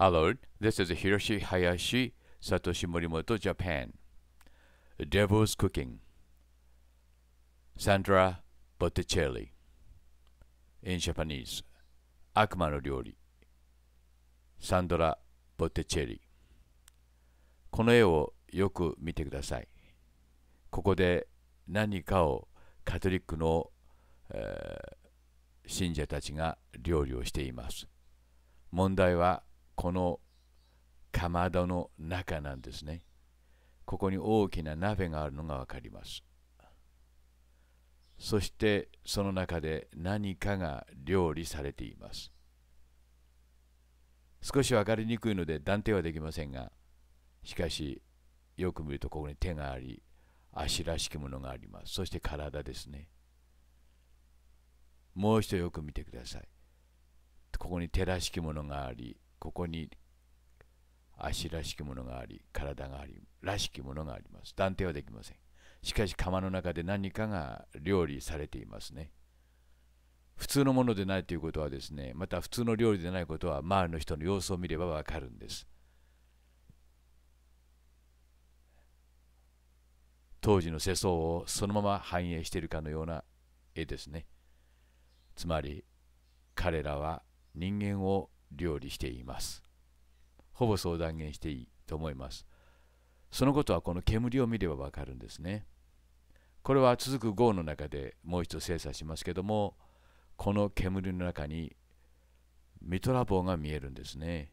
Hello, this is Hiroshi Hayashi, Satoshi Morimoto, Japan. Devil's Cooking. Sandra Botticelli. In Japanese, 悪魔の料理。サンド i ボテチェリ。この絵をよく見てください。ここで何かをカトリックの、えー、信者たちが料理をしています。問題はこのかまどの中なんですね。ここに大きな鍋があるのが分かります。そしてその中で何かが料理されています。少し分かりにくいので断定はできませんが、しかしよく見るとここに手があり、足らしきものがあります。そして体ですね。もう一度よく見てください。ここに手らしきものがあり、ここに足らしきものがあり、体があり、らしきものがあります。断定はできません。しかし釜の中で何かが料理されていますね。普通のものでないということはですね、また普通の料理でないことは周りの人の様子を見ればわかるんです。当時の世相をそのまま反映しているかのような絵ですね。つまり彼らは人間を料理しています。ほぼそう断言していいと思います。そのことはこの煙を見ればわかるんですね。これは続く号の中でもう一度精査しますけども、この煙の中にミトラ棒が見えるんですね。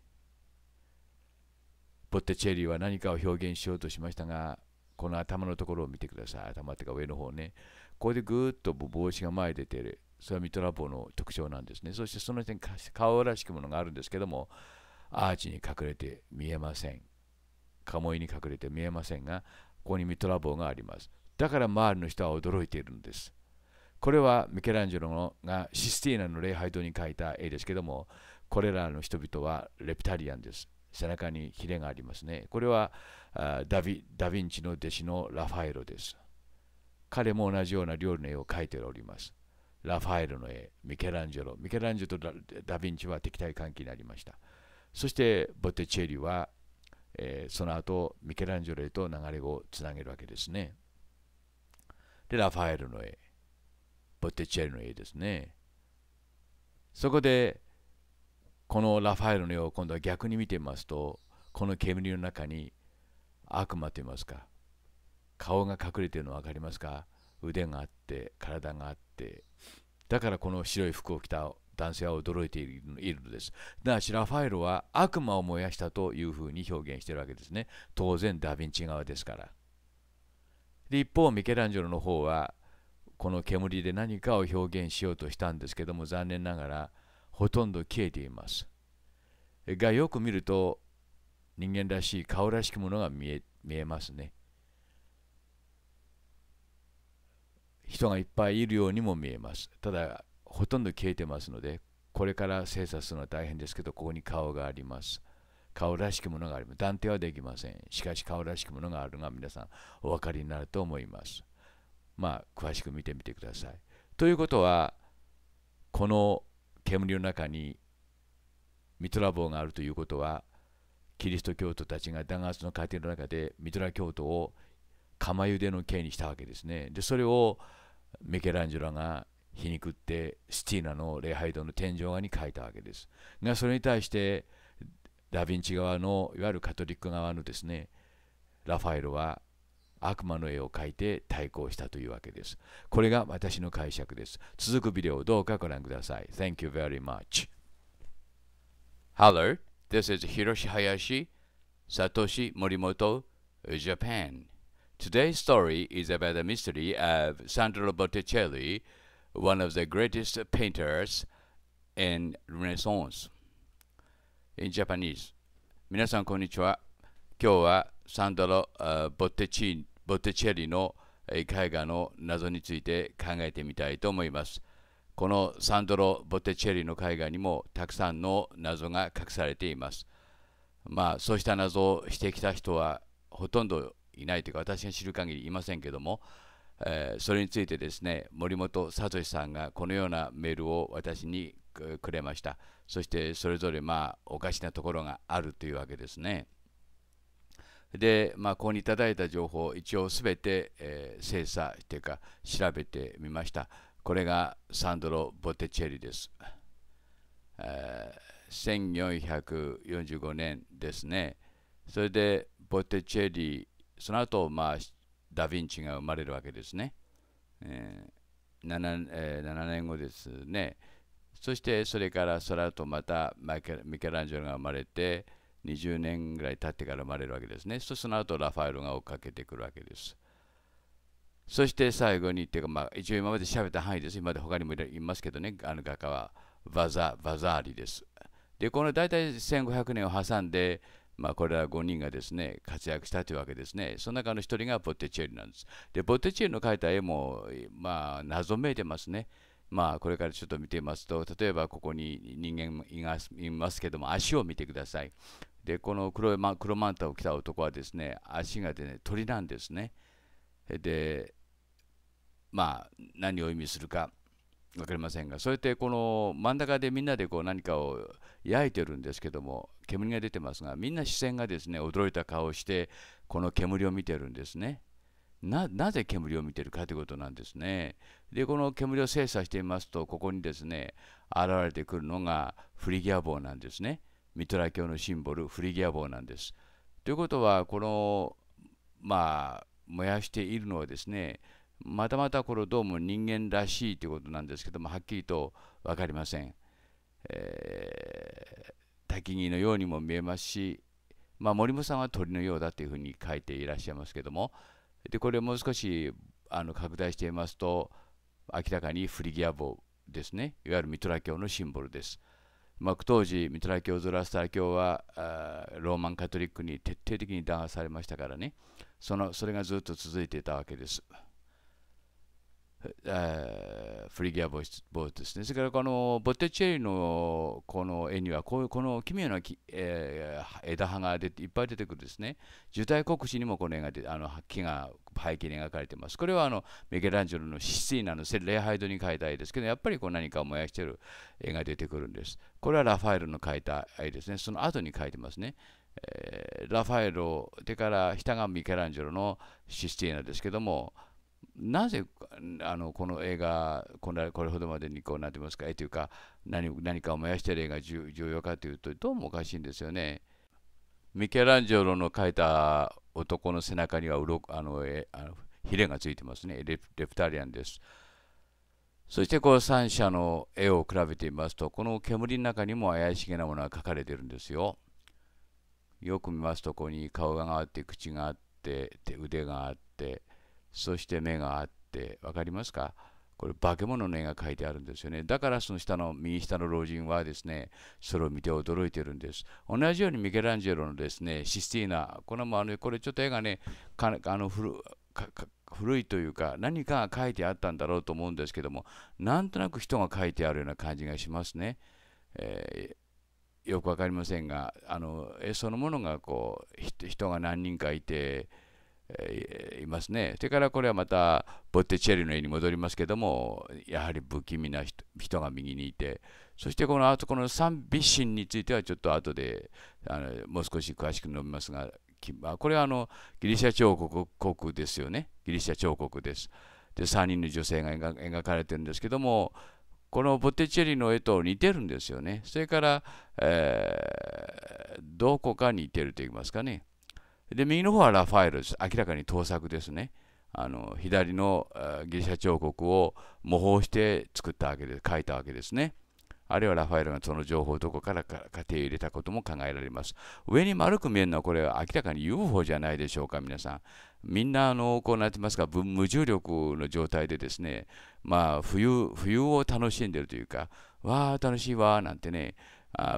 ボッテチェリーは何かを表現しようとしましたが、この頭のところを見てください。頭っていうか上の方ね。ここでぐーっと帽子が前に出てそれはミトラボの特徴なんですね。そしてそのに顔らしきものがあるんですけども、アーチに隠れて見えません。カモイに隠れて見えませんが、ここにミトラボがあります。だから周りの人は驚いているんです。これはミケランジェロがシスティーナの礼拝堂に描いた絵ですけども、これらの人々はレプタリアンです。背中にヒレがありますね。これはダヴィンチの弟子のラファエロです。彼も同じような料理の絵を描いております。ラファエルの絵、ミケランジェロ、ミケランジェロとダ・ヴィンチは敵対関係になりました。そしてボテチェリは、えー、その後ミケランジェロへと流れをつなげるわけですね。で、ラファエルの絵、ボテチェリの絵ですね。そこで、このラファエルの絵を今度は逆に見てみますと、この煙の中に悪魔と言いますか、顔が隠れているの分かりますか腕があって、体があって、だからこの白い服を着た男性は驚いているのです。だし、ラファエロは悪魔を燃やしたというふうに表現しているわけですね。当然、ダ・ヴィンチ側ですから。で一方、ミケランジェロの方は、この煙で何かを表現しようとしたんですけども、残念ながら、ほとんど消えています。が、よく見ると、人間らしい顔らしきものが見え見えますね。人がいっぱいいるようにも見えます。ただ、ほとんど消えてますので、これから精査するのは大変ですけど、ここに顔があります。顔らしきものがあります。断定はできません。しかし顔らしきものがあるが、皆さんお分かりになると思います。まあ、詳しく見てみてください。ということは、この煙の中にミトラ棒があるということは、キリスト教徒たちが弾圧の過程の中でミトラ教徒を釜茹での刑にしたわけですね。でそれをミケランジェロが皮肉ってスティーナの礼拝堂の天井画に書いたわけです。がそれに対してダ・ヴィンチ側のいわゆるカトリック側のですねラファエロは悪魔の絵を描いて対抗したというわけです。これが私の解釈です。続くビデオをどうかご覧ください。Thank you very much. Hello, this is Hiroshi Hayashi, Satoshi Morimoto, Japan. Today's story is about the mystery of Sandro Botticelli, one of the greatest painters in Renaissance. 皆さんこんにちは。今日はサンドロ・ボテチボッテチェリの絵画の謎について考えてみたいと思います。このサンドロ・ボッテチェリの絵画にもたくさんの謎が隠されています。まあそうした謎をしてきた人はほとんどいないというか私が知る限りいませんけども、えー、それについてですね森本聡さんがこのようなメールを私にくれましたそしてそれぞれまあおかしなところがあるというわけですねで、まあ、ここにいただいた情報一応全て、えー、精査というか調べてみましたこれがサンドロ・ボテチェリです、えー、1445年ですねそれでボテチェリその後、まあ、ダ・ヴィンチが生まれるわけですね。えー 7, えー、7年後ですね。そしてそれからその後またマケミケランジェロが生まれて20年ぐらい経ってから生まれるわけですね。そその後ラファエルが追っかけてくるわけです。そして最後にっていうか、まあ、一応今まで喋った範囲です。今まで他にもいますけどね、あの画家はわザわザーリです。で、この大体1500年を挟んでまあ、これら5人がですね活躍したというわけですね。その中の1人がボッテチェリなんです。で、ボッテチェリの描いた絵も、まあ、謎めいてますね。まあ、これからちょっと見てみますと、例えばここに人間がいますけども、足を見てください。で、この黒い、ま、黒マンタを着た男はですね、足がでね、鳥なんですね。で、まあ、何を意味するか。分かりませんが、そうやってこの真ん中でみんなでこう何かを焼いてるんですけども、煙が出てますが、みんな視線がですね、驚いた顔をして、この煙を見てるんですね。なぜ煙を見てるかということなんですね。で、この煙を精査してみますと、ここにですね、現れてくるのがフリギア棒なんですね。ミトラ教のシンボル、フリギア棒なんです。ということは、この、まあ、燃やしているのはですね、またまたこれどうも人間らしいということなんですけどもはっきりと分かりません。えー、き木のようにも見えますし、まあ、森本さんは鳥のようだというふうに書いていらっしゃいますけどもでこれをもう少しあの拡大してみますと明らかにフリギア帽ですねいわゆるミトラ教のシンボルです。まあ、当時ミトラ教ゾラスター教はローマンカトリックに徹底的に弾圧されましたからねそのそれがずっと続いていたわけです。えー、フリギアボイスボイスですね。それからこのボッテチェリーのこの絵にはこういうこの奇妙なき、えー、枝葉が出ていっぱい出てくるですね。受胎国史にもこの絵があの木が背景に描かれています。これはあのミケランジェロのシスティーナの礼拝堂に描いた絵ですけど、やっぱりこう何かを燃やしている絵が出てくるんです。これはラファエルの描いた絵ですね。その後に描いてますね。えー、ラファエルを、でから下がミケランジェロのシスティーナですけども、なぜあのこの映画これほどまでにこうなってますか絵というか何何かを燃やしてる映画重要かというとどうもおかしいんですよね。ミケランジェロの描いた男の背中にはうろあのえあのヒレがついてますねレプタリアンです。そしてこう三者の絵を比べてみますとこの煙の中にも怪しげなものが描かれてるんですよ。よく見ますとここに顔があって口があって腕があって。そして目があって分かりますかこれ化け物の絵が描いてあるんですよね。だからその下の右下の老人はですね、それを見て驚いてるんです。同じようにミケランジェロのですね、システィーナ、これもあの、これちょっと絵がね、かあの古古いというか何かが書いてあったんだろうと思うんですけどもなんとなく人が書いてあるような感じがしますね、えー、よく分かりませんがあの絵そのものがこう人が何人かいていますね。それからこれはまたボッテチェリの絵に戻りますけどもやはり不気味な人が右にいてそしてこのあとこの三美神についてはちょっと後であのもう少し詳しく述べますがこれはあのギリシャ彫刻国ですよねギリシャ彫刻です。で3人の女性が描かれてるんですけどもこのボッテチェリの絵と似てるんですよね。それから、えー、どこか似てると言いますかね。で、右の方はラファエルです。明らかに盗作ですね。あの左のギリシャ彫刻を模倣して作ったわけで書いたわけですね。あるいはラファエルがその情報をどこからか手を入れたことも考えられます。上に丸く見えるのはこれは明らかに UFO じゃないでしょうか、皆さん。みんなあのこうなってますが、無重力の状態でですね、まあ冬、冬を楽しんでるというか、わあ、楽しいわ、なんてね、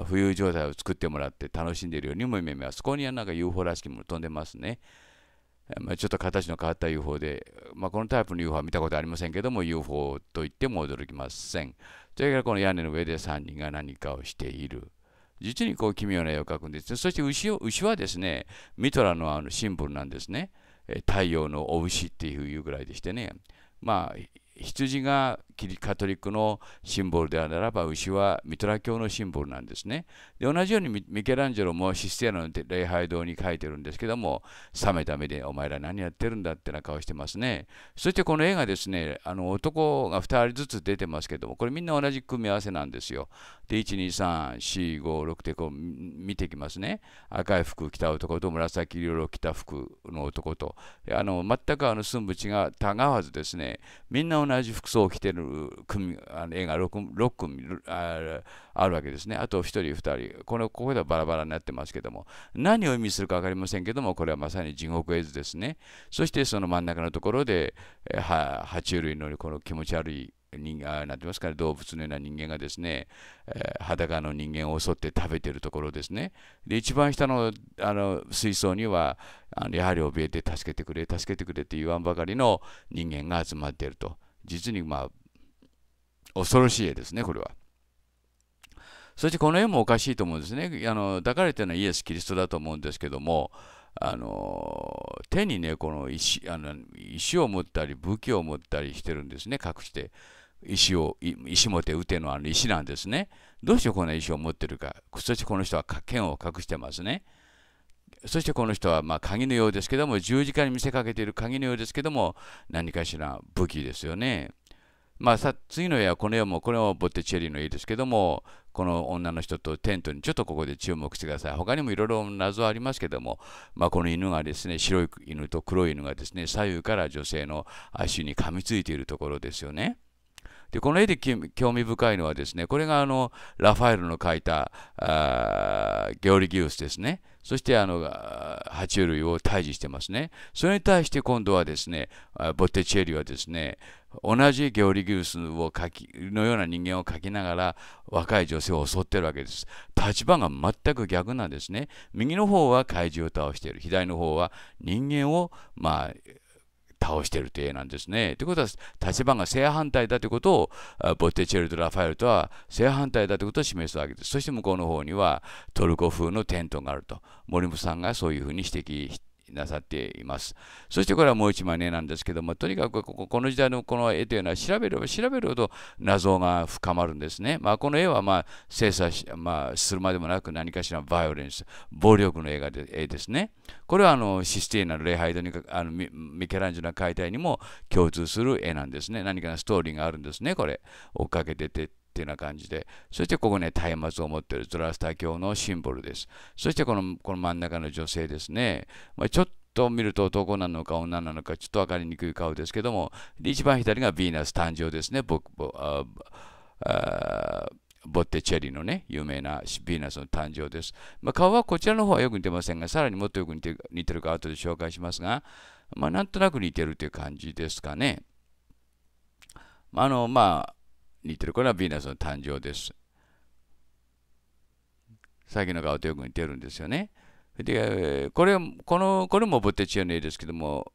浮遊状態を作ってもらって楽しんでいるようにも見えます。そこにはなんか UFO らしきもの飛んでますね。まあ、ちょっと形の変わった UFO で、まあ、このタイプの UFO は見たことありませんけども UFO と言っても驚きません。それからこの屋根の上で3人が何かをしている。実にこう奇妙な絵を描くんですそして牛牛はですね、ミトラのあのシンボルなんですね。太陽のお牛っていうぐらいでしてね。まあ羊がキリカトリックのシンボルであるならば牛はミトラ教のシンボルなんですね。で同じようにミケランジェロもシスティアの礼拝堂に書いてるんですけども冷めた目でお前ら何やってるんだってな顔してますね。そしてこの絵がですねあの男が2人ずつ出てますけどもこれみんな同じ組み合わせなんですよ。で123456ってこう見てきますね。赤い服着た男と紫色を着た服の男とあの全くあの寸縁が違わずですねみんな同じ服装を着てる組あの映画 6, 6組あるわけですね。あと1人、2人。このここではバラバラになってますけども、何を意味するか分かりませんけども、これはまさに地獄絵図ですね。そしてその真ん中のところで、は爬虫類のこの気持ち悪い人間なんてますかね動物のような人間がですね、えー、裸の人間を襲って食べてるところですねで一番下のあの水槽にはあのやはり怯えて助けてくれ助けてくれって言わんばかりの人間が集まっていると実にまあ、恐ろしい絵ですね、これは。そしてこの絵もおかしいと思うんですね。あの抱かれてるのはイエス・キリストだと思うんですけども、あの手にね、この石あの石を持ったり、武器を持ったりしてるんですね、隠して。石を、石持て打てのあの石なんですね。どうしてこんな石を持ってるか。そしてこの人は剣を隠してますね。そしてこの人はま鍵のようですけども十字架に見せかけている鍵のようですけども何かしら武器ですよね。まあ、さ次の絵はこの絵もこれもボッテチェリーの絵ですけどもこの女の人とテントにちょっとここで注目してください他にもいろいろ謎ありますけども、まあ、この犬がですね白い犬と黒い犬がですね左右から女性の足に噛みついているところですよね。でこの絵で興味深いのはですねこれがあのラファエルの描いたあゲオリギウスですねそしてあの爬虫類を退治してますね。それに対して今度はですね、ボッテチェリはですね、同じゲオリギウスを書きのような人間を描きながら若い女性を襲ってるわけです。立場が全く逆なんですね。右の方は怪獣を倒している。左の方は人間を、まあ、倒しているという絵なんですね。ということは立場が正反対だということをボッテチェルド・ラファエルとは正反対だということを示すわけです。そして向こうの方にはトルコ風のテントがあると森本さんがそういうふうに指摘してなさっています。そしてこれはもう一枚ねなんですけども、とにかくこの時代のこの絵というのは調べれば調べるほど謎が深まるんですね。まあ、この絵はまあ精査し、まあ、するまでもなく何かしらバイオレンス、暴力の映画で絵ですね。これはあのシスティーナの礼拝堂にあのミケランジェロの解体にも共通する絵なんですね。何かストーリーがあるんですね、これ。追っかけててっていうような感じで、そしてここね、松明を持っているゾラスター教のシンボルです。そしてこのこの真ん中の女性ですね、まあ、ちょっと見ると男なのか女なのかちょっと分かりにくい顔ですけども、一番左がヴィーナス誕生ですね、ボあボッテチェリのね、有名なヴィーナスの誕生です。まあ、顔はこちらの方はよく似てませんが、さらにもっとよく似て似てるか後で紹介しますが、まあ、なんとなく似てるという感じですかね。あのまあ似てるこれはヴィーナスの誕生です。さっきの顔とよく似てるんですよね。で、これ、この、これもボテチアの絵ですけども、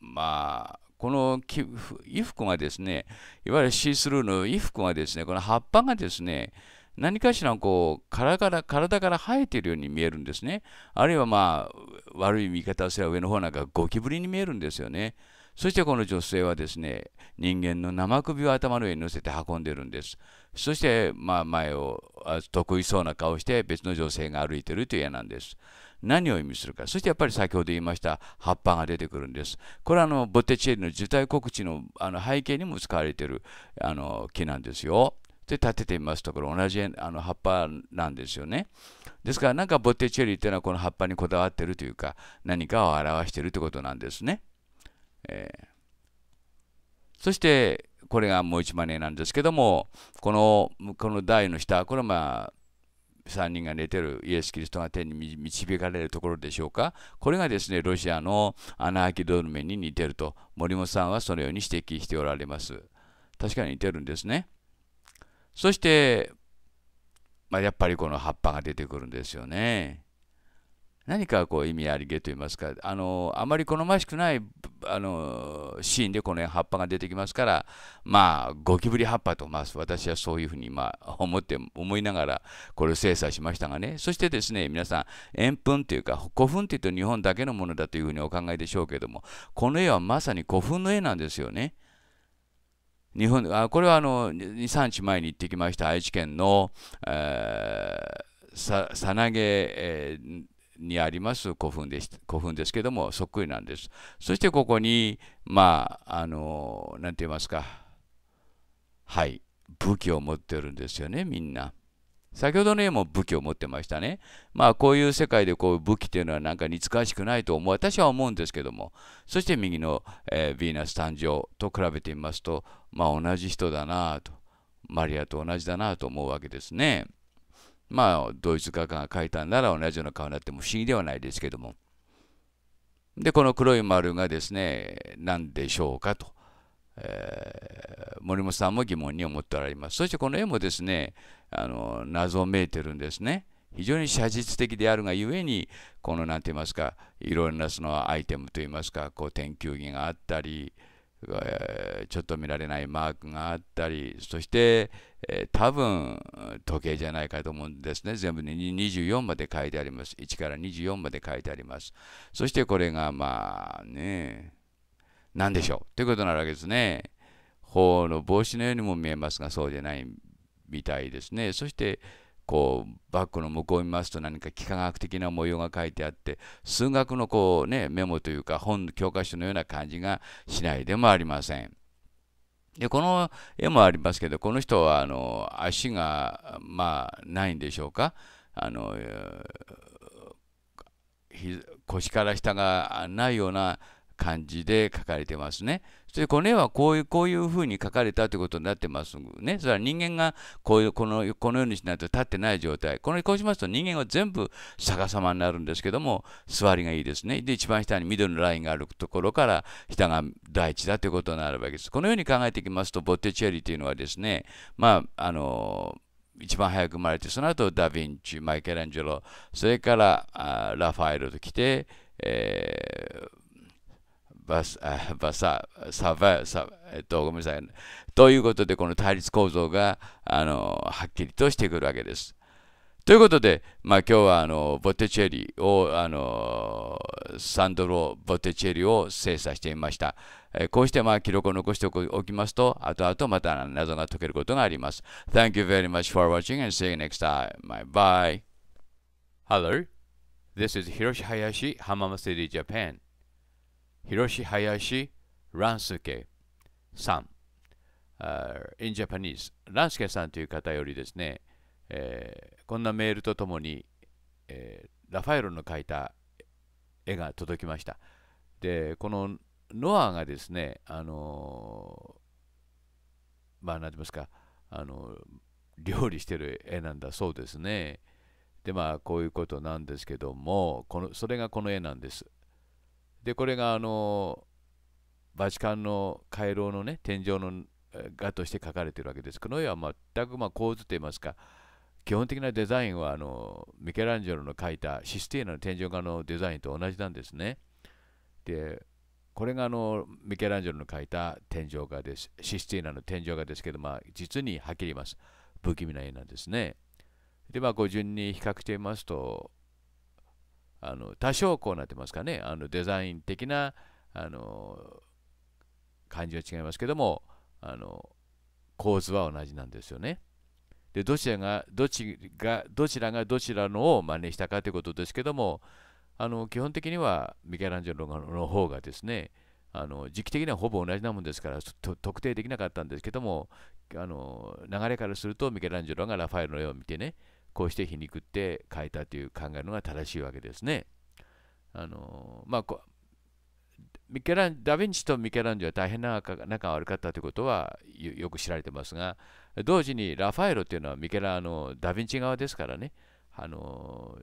まあ、この衣服がですね、いわゆるシースルーの衣服がですね、この葉っぱがですね、何かしらこう体から体から生えているように見えるんですね。あるいはまあ悪い見方をすれば上の方なんかゴキブリに見えるんですよね。そしてこの女性はですね、人間の生首を頭の上に乗せて運んでるんです。そして、まあ、前を得意そうな顔して別の女性が歩いてるという絵なんです。何を意味するか。そしてやっぱり先ほど言いました葉っぱが出てくるんです。これはあのボテチェリの受胎告知のあの背景にも使われてるあの木なんですよ。で立ててみますとこれ同じあの葉っぱなんですよね。ですからなんかボッテチェリっていうのはこの葉っぱにこだわってるというか何かを表しているということなんですね。えー、そしてこれがもう一万円なんですけどもこのこの台の下これはまあ3人が寝てるイエス・キリストが天に導かれるところでしょうかこれがですねロシアの穴あきドルメに似てると森本さんはそのように指摘しておられます確かに似てるんですねそして、まあ、やっぱりこの葉っぱが出てくるんですよね何かこう意味ありげと言いますか、あのあまり好ましくないあのシーンでこの葉っぱが出てきますから、まあ、ゴキブリ葉っぱと、まあ、私はそういうふうに、まあ、思って、思いながら、これを精査しましたがね、そしてですね、皆さん、円墳というか、古墳というと日本だけのものだというふうにお考えでしょうけども、この絵はまさに古墳の絵なんですよね。日本あこれはあの2、3日前に行ってきました愛知県の、えー、さなげ、えーにあります古墳で古墳ですけどもそっくりなんです。そしてここにまああの何て言いますかはい武器を持ってるんですよねみんな。先ほどの絵も武器を持ってましたね。まあこういう世界でこう武器というのはなんか懐かしくないと思う私は思うんですけどもそして右の、えー、ヴィーナス誕生と比べてみますとまあ同じ人だなとマリアと同じだなと思うわけですね。まあ、ドイツ画家が描いたんなら同じような顔になっても不思議ではないですけども。で、この黒い丸がですね、何でしょうかと、えー、森本さんも疑問に思っておられます。そしてこの絵もですね、あの謎めいてるんですね。非常に写実的であるがゆえに、この何て言いますか、いろんなそのアイテムといいますか、こう、天球儀があったり、ちょっと見られないマークがあったり、そして、えー、多分時計じゃないかと思うんですね。全部に24まで書いてあります。1から24まで書いてあります。そしてこれがまあね、何でしょうということなわけですね。法の帽子のようにも見えますが、そうじゃないみたいですね。そして、こうバッグの向こうを見ますと何か幾何学的な模様が書いてあって数学のこう、ね、メモというか本教科書のような感じがしないでもありません。でこの絵もありますけどこの人はあの足が、まあ、ないんでしょうかあの腰から下がないような感じで書かれてますね。そしてこの絵はこういうこういうふうに書かれたということになってますね。それは人間がこういうこのこのようにしないと立ってない状態。このこうしますと人間は全部逆さまになるんですけども座りがいいですね。で一番下に緑のラインがあるところから下が第一だということになるわけです。このように考えていきますとボッテチェリーというのはですねまああの一番早く生まれてその後ダ・ヴィンチマイケル・アンジェロそれからラファエルと来て、えーバサ、バサ、サバ、サ、えっと、ごめんなさい。ということで、この対立構造が、あの、はっきりとしてくるわけです。ということで、まあ、今日は、あの、ボテチェリを、あの、サンドロ・ボテチェリを精査してみました。えこうして、まあ、記録を残しておきますと、後々また謎が解けることがあります。Thank you very much for watching and see you next time. Bye. Hello. This is Hiroshi Hayashi, Hamama City, Japan. 広 i 林 o s h i h i n さん、Japanese、ランスケさんという方よりですね、えー、こんなメールとともに、えー、ラファエロの描いた絵が届きました。で、このノアがですね、あのー、まあ、なんて言いますか、あの料理してる絵なんだそうですね。で、まあ、こういうことなんですけども、このそれがこの絵なんです。でこれがあのバチカンの回廊のね天井の画として描かれてるわけですこの絵は全くま構図といいますか基本的なデザインはあのミケランジェロの描いたシステーナの天井画のデザインと同じなんですねでこれがあのミケランジェロの描いた天井画ですシステーナの天井画ですけど、まあ、実にはっきり言います不気味な絵なんですねでまあご順に比較してみますとあの多少こうなってますかねあのデザイン的なあの感じは違いますけどもあの構図は同じなんですよね。でどちらがどちがどちらがどちらのを真似したかということですけどもあの基本的にはミケランジェロの方がですねあの時期的にはほぼ同じなもんですから特定できなかったんですけどもあの流れからするとミケランジェロがラファエルの絵を見てねこうして皮肉って変えたという考えのが正しいわけですね。あのまあこミケランダ・ヴィンチとミケランジェは大変な仲が悪かったということはよく知られてますが同時にラファエロというのはミケラのダ・ヴィンチ側ですからねあの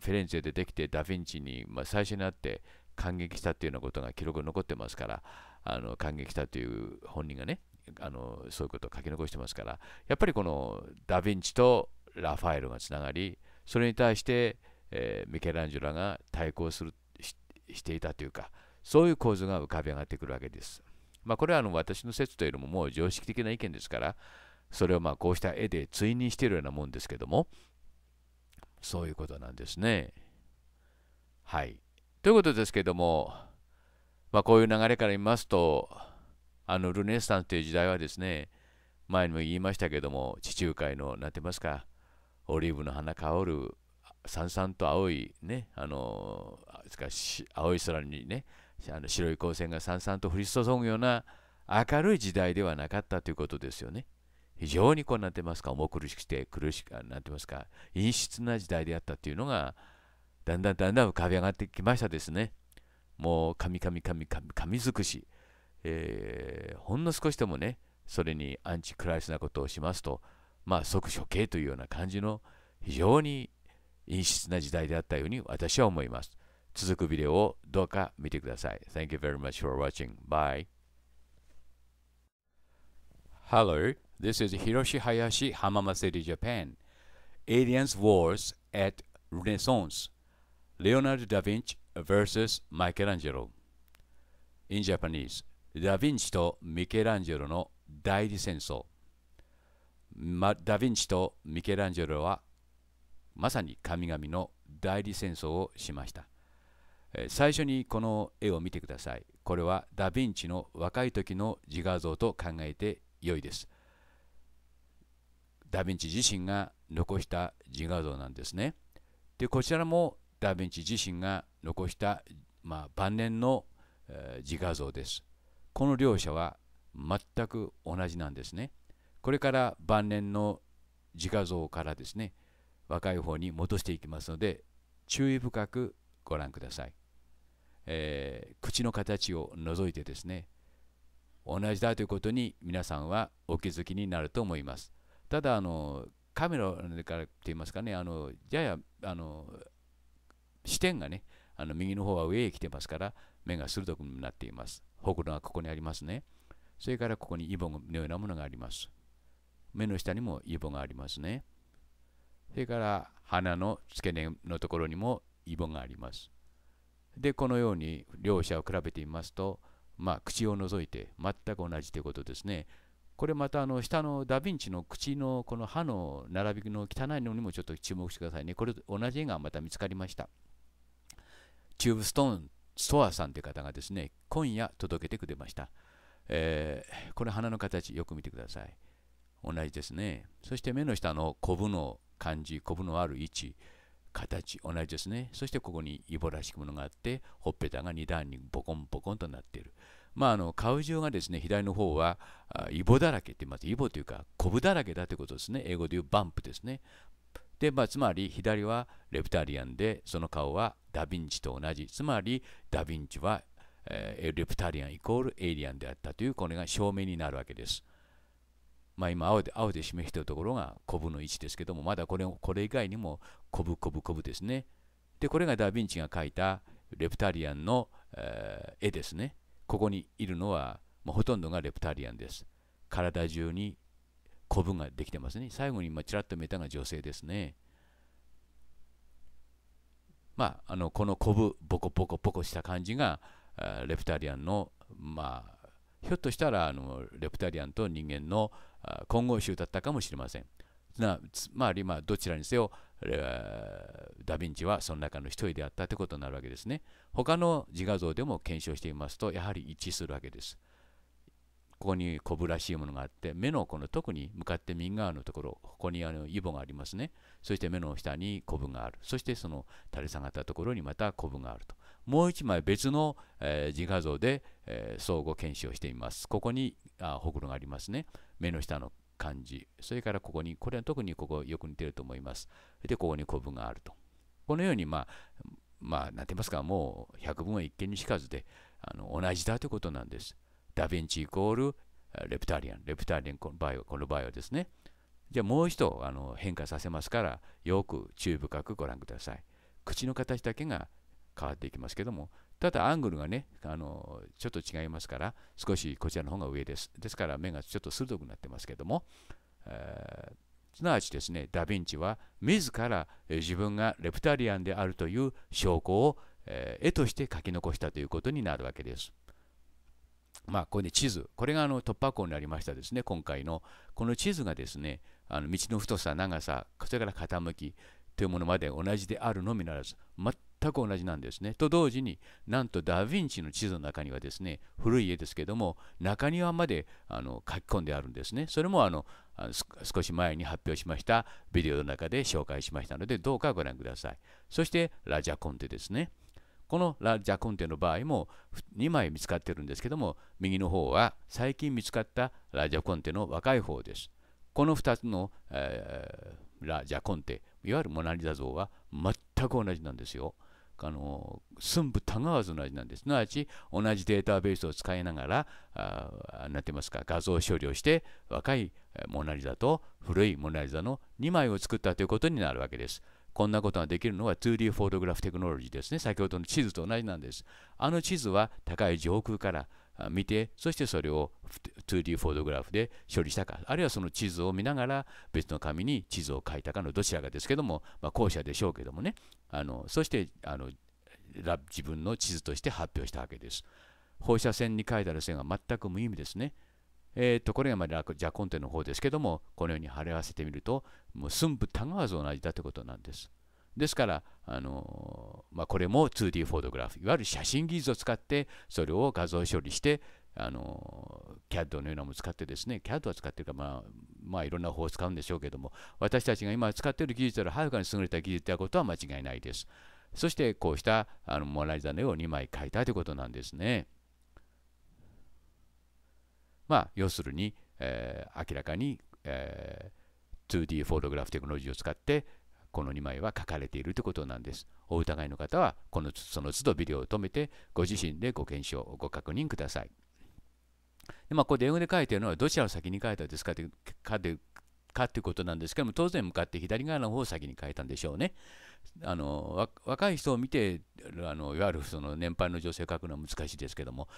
フェレンツェでできてダ・ヴィンチに、まあ、最初になって感激したというようなことが記録に残ってますからあの感激したという本人がねあのそういうことを書き残してますからやっぱりこのダ・ヴィンチとラファエルがつながりそれに対して、えー、ミケランジェロが対抗するしていたというかそういう構図が浮かび上がってくるわけです。まあ、これはあの私の説というのももう常識的な意見ですからそれをまあこうした絵で追認しているようなもんですけどもそういうことなんですね。はい。ということですけども、まあ、こういう流れから見ますとあのルネサンスという時代はですね前にも言いましたけども地中海の何て言いますかオリーブの花香るさんさんと青いねあのしかし青い空にねあの白い光線がさんさんと降り注ぐような明るい時代ではなかったということですよね。非常にこうなってますか重苦しくて苦しくなってますか陰湿な時代であったというのがだんだんだんだん浮かび上がってきましたですね。もう神々神々神尽くし、えー、ほんの少しでもねそれにアンチクライスなことをしますとまあ、即処刑というような感じの非常に陰湿な時代であったように私は思います。続くビデオをどうか見てください。Thank you very much for watching. Bye. Hello, this is Hiroshi Hayashi, Hamama City, Japan. Aliens Wars at Renaissance Leonardo da Vinci vs. Michelangelo In Japanese, da Vinci とミケランジェロの代理戦争ダ・ヴィンチとミケランジェロはまさに神々の代理戦争をしました最初にこの絵を見てくださいこれはダ・ヴィンチの若い時の自画像と考えて良いですダ・ヴィンチ自身が残した自画像なんですねでこちらもダ・ヴィンチ自身が残した、まあ、晩年の、え自画像ですこの両者は全く同じなんですねこれから晩年の自画像からですね若い方に戻していきますので注意深くご覧ください、えー、口の形を除いてですね同じだということに皆さんはお気づきになると思いますただあのカメラからって言いますかねあのややあの視点がねあの右の方は上へ来てますから目が鋭くなっていますほくろがここにありますねそれからここにイボのようなものがあります目の下にもイボがありますね。それから鼻の付け根のところにもイボがあります。で、このように両者を比べてみますと、まあ、口を除いて全く同じということですね。これまたあの下のダヴィンチの口のこの歯の並びの汚いのにもちょっと注目してくださいね。これ同じ絵がまた見つかりました。チューブストーン・ストアさんという方がですね、今夜届けてくれました。えー、この花の形よく見てください。同じですね。そして目の下のコブの感じ、コブのある位置、形、同じですね。そしてここにイボらしきものがあって、ほっぺたが2段にボコンボコンとなっている。まあ、あの顔中がですね、左の方はイボだらけって言います。イボというか、コブだらけだということですね。英語で言うバンプですね。で、まあ、つまり左はレプタリアンで、その顔はダヴィンチと同じ。つまり、ダヴィンチは、えー、レプタリアンイコールエイリアンであったという、これが証明になるわけです。まあ、今青で、青で示しているところがコブの位置ですけども、まだこれこれ以外にもコブ、コブ、コブですね。で、これがダ・ヴィンチが描いたレプタリアンの、えー、絵ですね。ここにいるのは、まあ、ほとんどがレプタリアンです。体中にコブができてますね。最後に今ちらっと見たのが女性ですね。まあ、あのこのコブ、ボコボコボコした感じが、レプタリアンの、まあ、ひょっとしたらあのレプタリアンと人間の、混合集だったかもしれません。なつまりまあどちらにせよダ・ヴィンチはその中の一人であったということになるわけですね。他の自画像でも検証してみますとやはり一致するわけです。ここにコブらしいものがあって目のこの特に向かって右側のところここにあのイボがありますねそして目の下にコブがあるそしてその垂れ下がったところにまたコブがあるともう1枚別の、え自画像で、え相互検視をしてみます。ここにあほくろがありますね。目の下の感じ。それからここに、これは特にここよく似てると思います。で、ここにコブがあると。このように、まあ、まあ、なんて言いますか、もう百分は一見にしかずで、あの同じだということなんです。ダヴィンチイコールレプタリアン。レプタリアンこの場合は、この場合はですね。じゃあもう一度あの変化させますから、よく注意深くご覧ください。口の形だけが変わっていきますけども、ただアングルがね、あのちょっと違いますから、少しこちらの方が上です。ですから目がちょっと鋭くなってますけども、えー、すなわちですね、ダ・ヴィンチは自ら自分がレプタリアンであるという証拠を、えー、絵として書き残したということになるわけです。まあ、これで地図、これがあの突破口になりましたですね、今回の。この地図がですね、あの道の太さ、長さ、それから傾きというものまで同じであるのみならず、全全く同じなんですね。と同時になんとダ・ヴィンチの地図の中にはですね古い家ですけども中庭まであの書き込んであるんですね。それもあの少し前に発表しましたビデオの中で紹介しましたのでどうかご覧ください。そしてラ・ジャコンテですね。このラ・ジャコンテの場合も2枚見つかってるんですけども右の方は最近見つかったラ・ジャコンテの若い方です。この2つの、えー、ラ・ジャコンテいわゆるモナ・リザ像は全く同じなんですよ。あの寸分たがわずの味なんです。すなわち同じデータベースを使いながらあなってますか画像処理をして若いモナ・リザと古いモナ・リザの2枚を作ったということになるわけです。こんなことができるのは 2D フォトグラフテクノロジーですね。先ほどの地図と同じなんです。あの地図は高い上空から見て、そしてそれを 2D フォトグラフで処理したか、あるいはその地図を見ながら別の紙に地図を書いたかのどちらかですけども、まあ、後者でしょうけどもね、あのそしてあの自分の地図として発表したわけです。放射線に書いてある線は全く無意味ですね。えー、とこれがまあじゃコンテの方ですけども、このように貼り合わせてみると、もう寸分たがわず同じだということなんです。ですから、あのまあ、これも 2D フォトグラフいわゆる写真技術を使ってそれを画像処理してあの CAD のようなものを使ってですね CAD は使っているか、まあ、まあいろんな方を使うんでしょうけども私たちが今使っている技術よりはるかに優れた技術であることは間違いないですそしてこうしたあのモナ・リザの絵を2枚描いたということなんですねまあ要するに、えー、明らかに、えー、2D フォトグラフテクノロジーを使ってこの2枚は書かれているということなんです。お疑いの方はこのその都度ビデオを止めてご自身でご検証ご確認ください。でまあ、こで英語で書いているのはどちらを先に書いたんですかというかかことなんですけども当然向かって左側の方を先に書いたんでしょうね。あの若い人を見てあのいわゆるその年配の女性を書くのは難しいですけども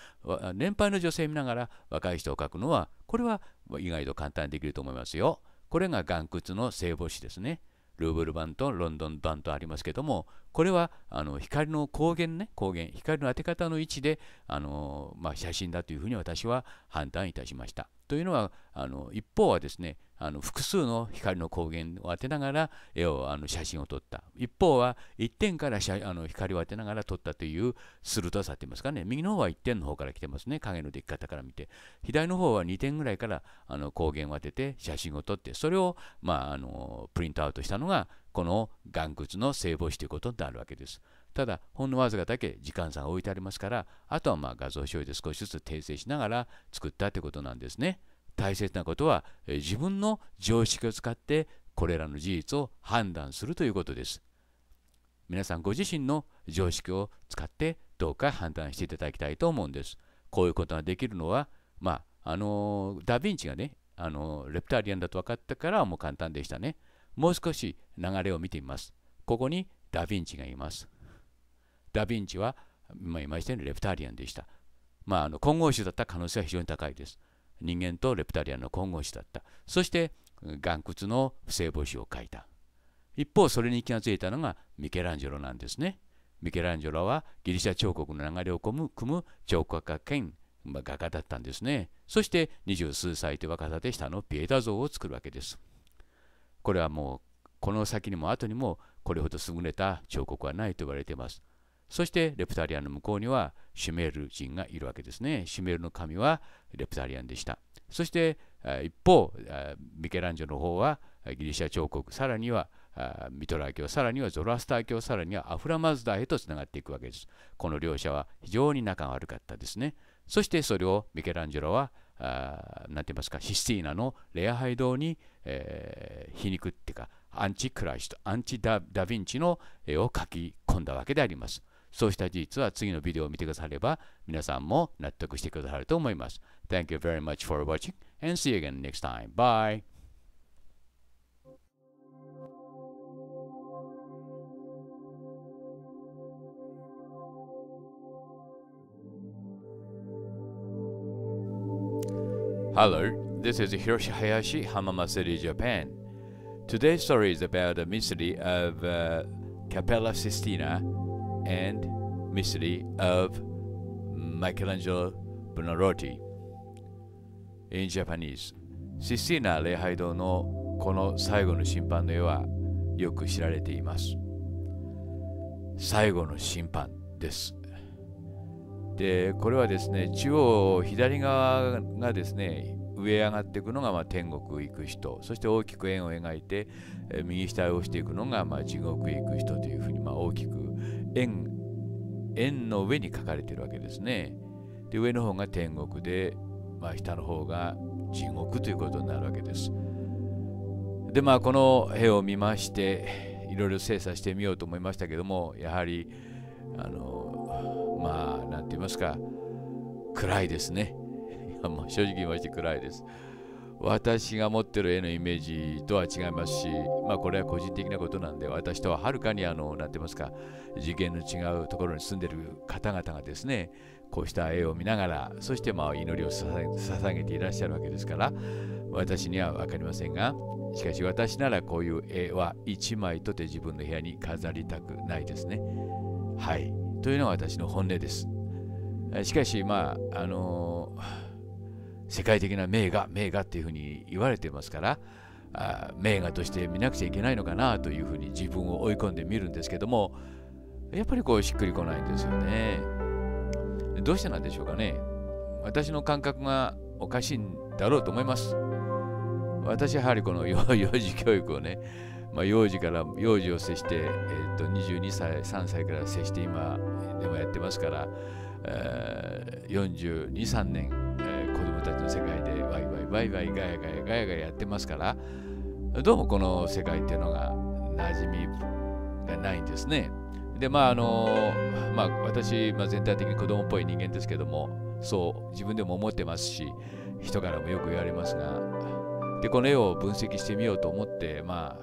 年配の女性を見ながら若い人を書くのはこれは意外と簡単にできると思いますよ。これが岩窟の聖母子ですね。ルーブル版とロンドン版とありますけどもこれはあの光の光源ね光源光の当て方の位置であの、まあ、写真だというふうに私は判断いたしましたというのはあの一方はですねあの複数の光の光源を当てながら絵をあの写真を撮った一方は1点からあの光を当てながら撮ったという鋭さって言いますかね右の方は1点の方から来てますね影の出来方から見て左の方は2点ぐらいからあの光源を当てて写真を撮ってそれを、まあ、あのプリントアウトしたのがこの岩窟の聖母子ということになるわけです。ただほんのわずかだけ時間差が置いてありますからあとはまあ画像処理で少しずつ訂正しながら作ったということなんですね。大切なことは自分の常識を使ってこれらの事実を判断するということです。皆さんご自身の常識を使ってどうか判断していただきたいと思うんです。こういうことができるのは、まあ、あのダ・ヴィンチがねあのレプタリアンだと分かったからもう簡単でしたね。もう少し流れを見てみます。ここにダ・ヴィンチがいます。ダ・ヴィンチは、今言いましたようにレプタリアンでした。まあ、あの混合種だった可能性は非常に高いです。人間とレプタリアンの混合種だったそして岩窟の不正母子を書いた一方それに気が付いたのがミケランジェロなんですねミケランジェロはギリシャ彫刻の流れを組む組む彫刻家兼、画家だったんですねそして二十数歳という若さで下のピエタ像を作るわけですこれはもうこの先にも後にもこれほど優れた彫刻はないと言われていますそしてレプタリアンの向こうにはシュメール人がいるわけですね。シュメールの神はレプタリアンでした。そして一方、ミケランジョの方はギリシャ彫刻、さらにはミトラー教、さらにはゾロアスター教、さらにはアフラマズダーへとつながっていくわけです。この両者は非常に仲悪かったですね。そしてそれをミケランジェロは何て言いますかシスティーナのレアハイ堂に、えー、皮肉っていうかアンチ・クライストアンチダ・ダヴィンチの絵を描き込んだわけであります。そうした事実は次のビデオを見てくだされば皆さんも納得してくださると思います。Thank you very much for watching and see you again next time. Bye! Hello, this is Hiroshi Hayashi, Hamama c i t Japan. Today's story is about the mystery of uh, Capella Sistina and Mystery of Michelangelo b o n a r o t i in Japanese システィーナ礼拝堂のこの最後の審判の絵はよく知られています最後の審判ですでこれはですね中央左側がですね上上がっていくのがまあ天国行く人そして大きく円を描いて右下を押していくのがまあ地獄行く人というふうにまあ大きく円円の上に書かれてるわけですねで上の方が天国で、まあ、下の方が地獄ということになるわけですでまあこの絵を見ましていろいろ精査してみようと思いましたけどもやはりあのまあ何て言いますか暗いですね 正直言いまして暗いです。私が持ってる絵のイメージとは違いますし、まあ、これは個人的なことなんで、私とははるかにあの、なてますか、次元の違うところに住んでる方々がですね、こうした絵を見ながら、そしてまあ祈りを捧げていらっしゃるわけですから、私には分かりませんが、しかし私ならこういう絵は1枚とて自分の部屋に飾りたくないですね。はい。というのが私の本音です。しかし、まあ、あのー世界的な名画名画っていうふうに言われてますからあ名画として見なくちゃいけないのかなというふうに自分を追い込んでみるんですけどもやっぱりこうしっくりこないんですよね。どうしてなんでしょうかね私の感覚がおかしいんだろうと思います。私はやはりこの 幼児教育をね、まあ、幼児から幼児を接して、えー、と22歳3歳から接して今でもやってますから、えー、423年、えたちの世界でワイワイワイワイガヤガヤガヤガヤやってますからどうもこの世界っていうのが馴染みがないんですね。でまああのまあ私、まあ、全体的に子供っぽい人間ですけどもそう自分でも思ってますし人からもよく言われますがでこの絵を分析してみようと思ってま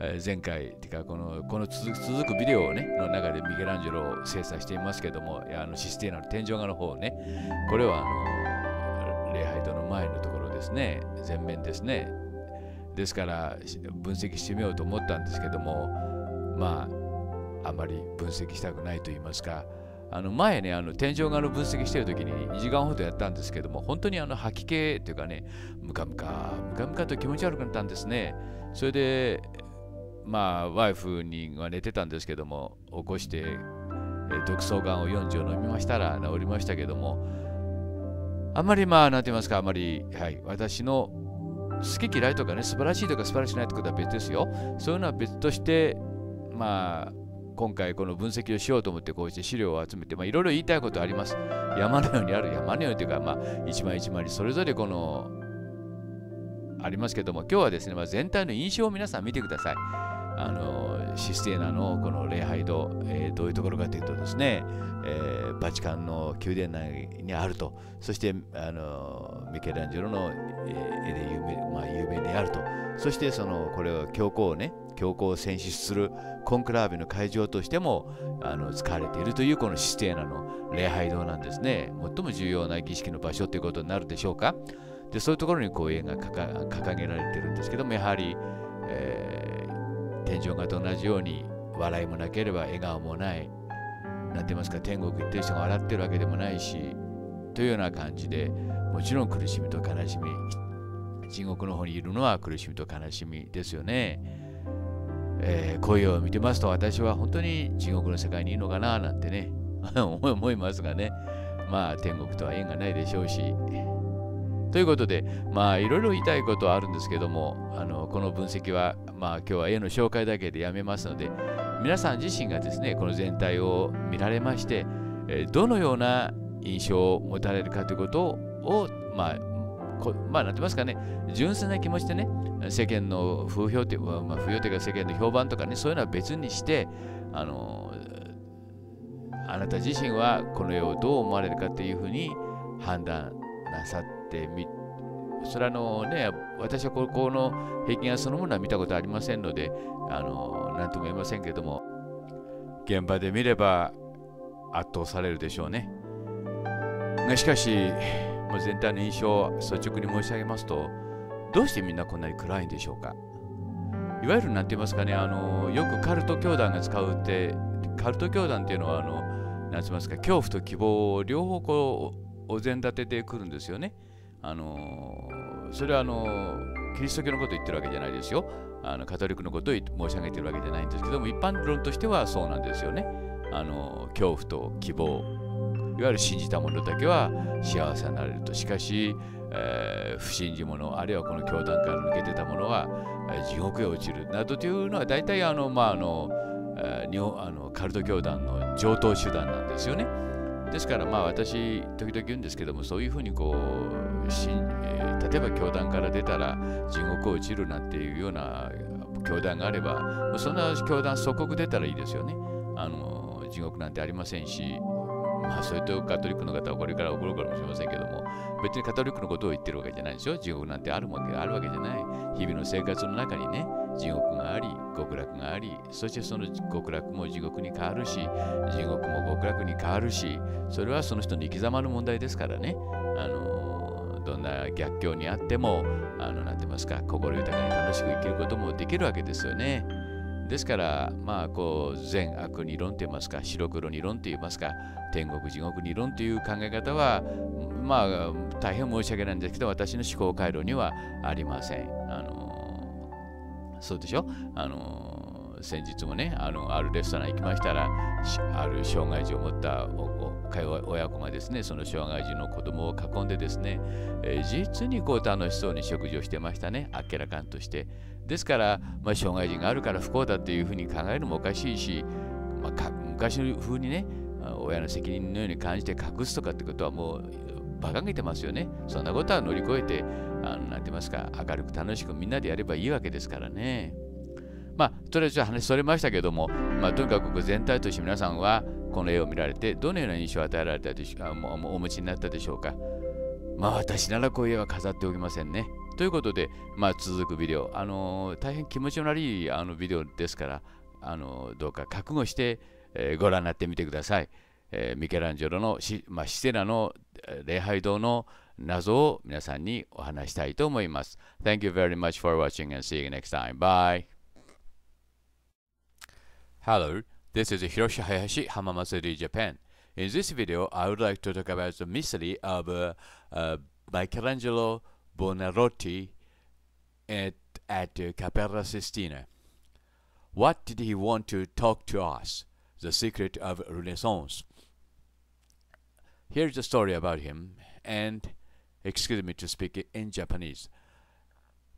あ前回てかこのこの続くビデオをねの中でミケランジェロを精査していますけどもあのシステーナの天井画の方ねこれはあの前のところですね前面ですねですから分析してみようと思ったんですけどもまああまり分析したくないと言いますかあの前ねあの天井側の分析してる時に2時間ほどやったんですけども本当にあの吐き気というかねムカムカムカムカと気持ち悪くなったんですねそれでまあワイフには寝てたんですけども起こして毒草んを40飲みましたら治りましたけどもあんまりまあ、なんて言いますか、あんまり、はい、私の好き嫌いとかね、素晴らしいとか素晴らしくないってことは別ですよ。そういうのは別として、まあ、今回この分析をしようと思ってこうして資料を集めて、まあ、いろいろ言いたいことあります。山のようにある、山のようにというか、まあ、一枚一枚にそれぞれこの、ありますけども、今日はですね、まあ、全体の印象を皆さん見てください。あのシステーナのこの礼拝堂、えー、どういうところかというとですね、えー、バチカンの宮殿内にあるとそしてあのミケランジェロの絵で有名,、まあ、有名であるとそしてそのこれは教皇をね教皇を選出するコンクラーベの会場としてもあの使われているというこのシステーナの礼拝堂なんですね最も重要な儀式の場所ということになるでしょうかでそういうところにこう絵が掲げられてるんですけどもやはり、えー天井画と同じように笑いもなければ笑顔もない何て言いますか天国行ってる人が笑ってるわけでもないしというような感じでもちろん苦しみと悲しみ地獄の方にいるのは苦しみと悲しみですよね。えー、恋を見てますと私は本当に地獄の世界にいるのかななんてね 思いますがねまあ天国とは縁がないでしょうしということで、まあ、いろいろ言いたいことはあるんですけども、あのこの分析は、まあ、今日は絵の紹介だけでやめますので、皆さん自身がですね、この全体を見られまして、どのような印象を持たれるかということを、まあ、こまあ、なんて言いますかね、純粋な気持ちでね、世間の風評というか、まあ、風評というか世間の評判とかね、そういうのは別にして、あの、あなた自身はこの世をどう思われるかというふうに判断なさって、ってそれはのね、私はここの壁画そのものは見たことありませんので、あの何とも言えませんけども、現場で見れば圧倒されるでしょうね。がしかし、全体の印象を率直に申し上げますと、どうしてみんなこんなに暗いんでしょうか。いわゆる何て言いますかね、あのよくカルト教団が使うって、カルト教団っていうのはあの、何て言いますか、恐怖と希望を両方こうお膳立てでくるんですよね。あのそれはあのキリスト教のことを言ってるわけじゃないですよあのカトリックのことを申し上げてるわけじゃないんですけども一般論としてはそうなんですよねあの恐怖と希望いわゆる信じたものだけは幸せになれるとしかし、えー、不信じ者あるいはこの教団から抜けてたものは、え地獄へ落ちるなどというのは大体あのまああの,、えー、日本あのカルト教団の常套手段なんですよね。ですからまあ私時々言うんですけどもそういうふうにこうし、えー、例えば教団から出たら地獄を落ちるなんていうような教団があればそんな教団即刻出たらいいですよねあの地獄なんてありませんしまあ、それとカトリックの方はこれから怒るかもしれませんけども、別にカトリックのことを言ってるわけじゃないでしょ。地獄なんてあるわけあるわけじゃない。日々の生活の中にね、地獄があり極楽がありそしてその極楽も地獄に変わるし地獄も極楽に変わるしそれはその人の生き様の問題ですからねあのどんな逆境にあってもあのなて言いますか心豊かに楽しく生きることもできるわけですよね。ですからまあこう善悪に論と言いますか白黒に論と言いますか天国地獄に論という考え方はまあ大変申し訳ないんですけど私の思考回路にはありません。あそうでしょあの先日もねあのあるレストラン行きましたらある障害児を持った親子がですねその障害児の子供を囲んでですね、えー、実にこう楽しそうに食事をしてましたねあけらかんとしてですから、まあ、障害児があるから不幸だっていうふうに考えるのもおかしいし、まあ、昔の風にね親の責任のように感じて隠すとかってことはもう馬鹿げてますよねそんなことは乗り越えてあのなてますか、明るく楽しくみんなでやればいいわけですからね。まあ、とりあえず話それましたけども、まあ、とにかく全体として皆さんはこの絵を見られて、どのような印象を与えられたでしょうお持ちになったでしょうか。まあ、私ならこういう絵は飾っておきませんね。ということで、まあ、続くビデオ、あのー、大変気持ちの悪いあのビデオですから、あのー、どうか覚悟して、えー、ご覧になってみてください。えミケランジェロのシ,、まあ、シテラの礼拝堂の、謎を皆さんにお話したいと思います。Thank you very much for watching and see you next time. Bye! Hello, this is Hiroshi Hayashi, Hamamasuri, Japan. In this video, I would like to talk about the mystery of uh, uh, Michelangelo Buonarroti at, at uh, Capella Sistina. What did he want to talk to us? The secret of Renaissance. Here's the story about him, and excuse me to speak in Japanese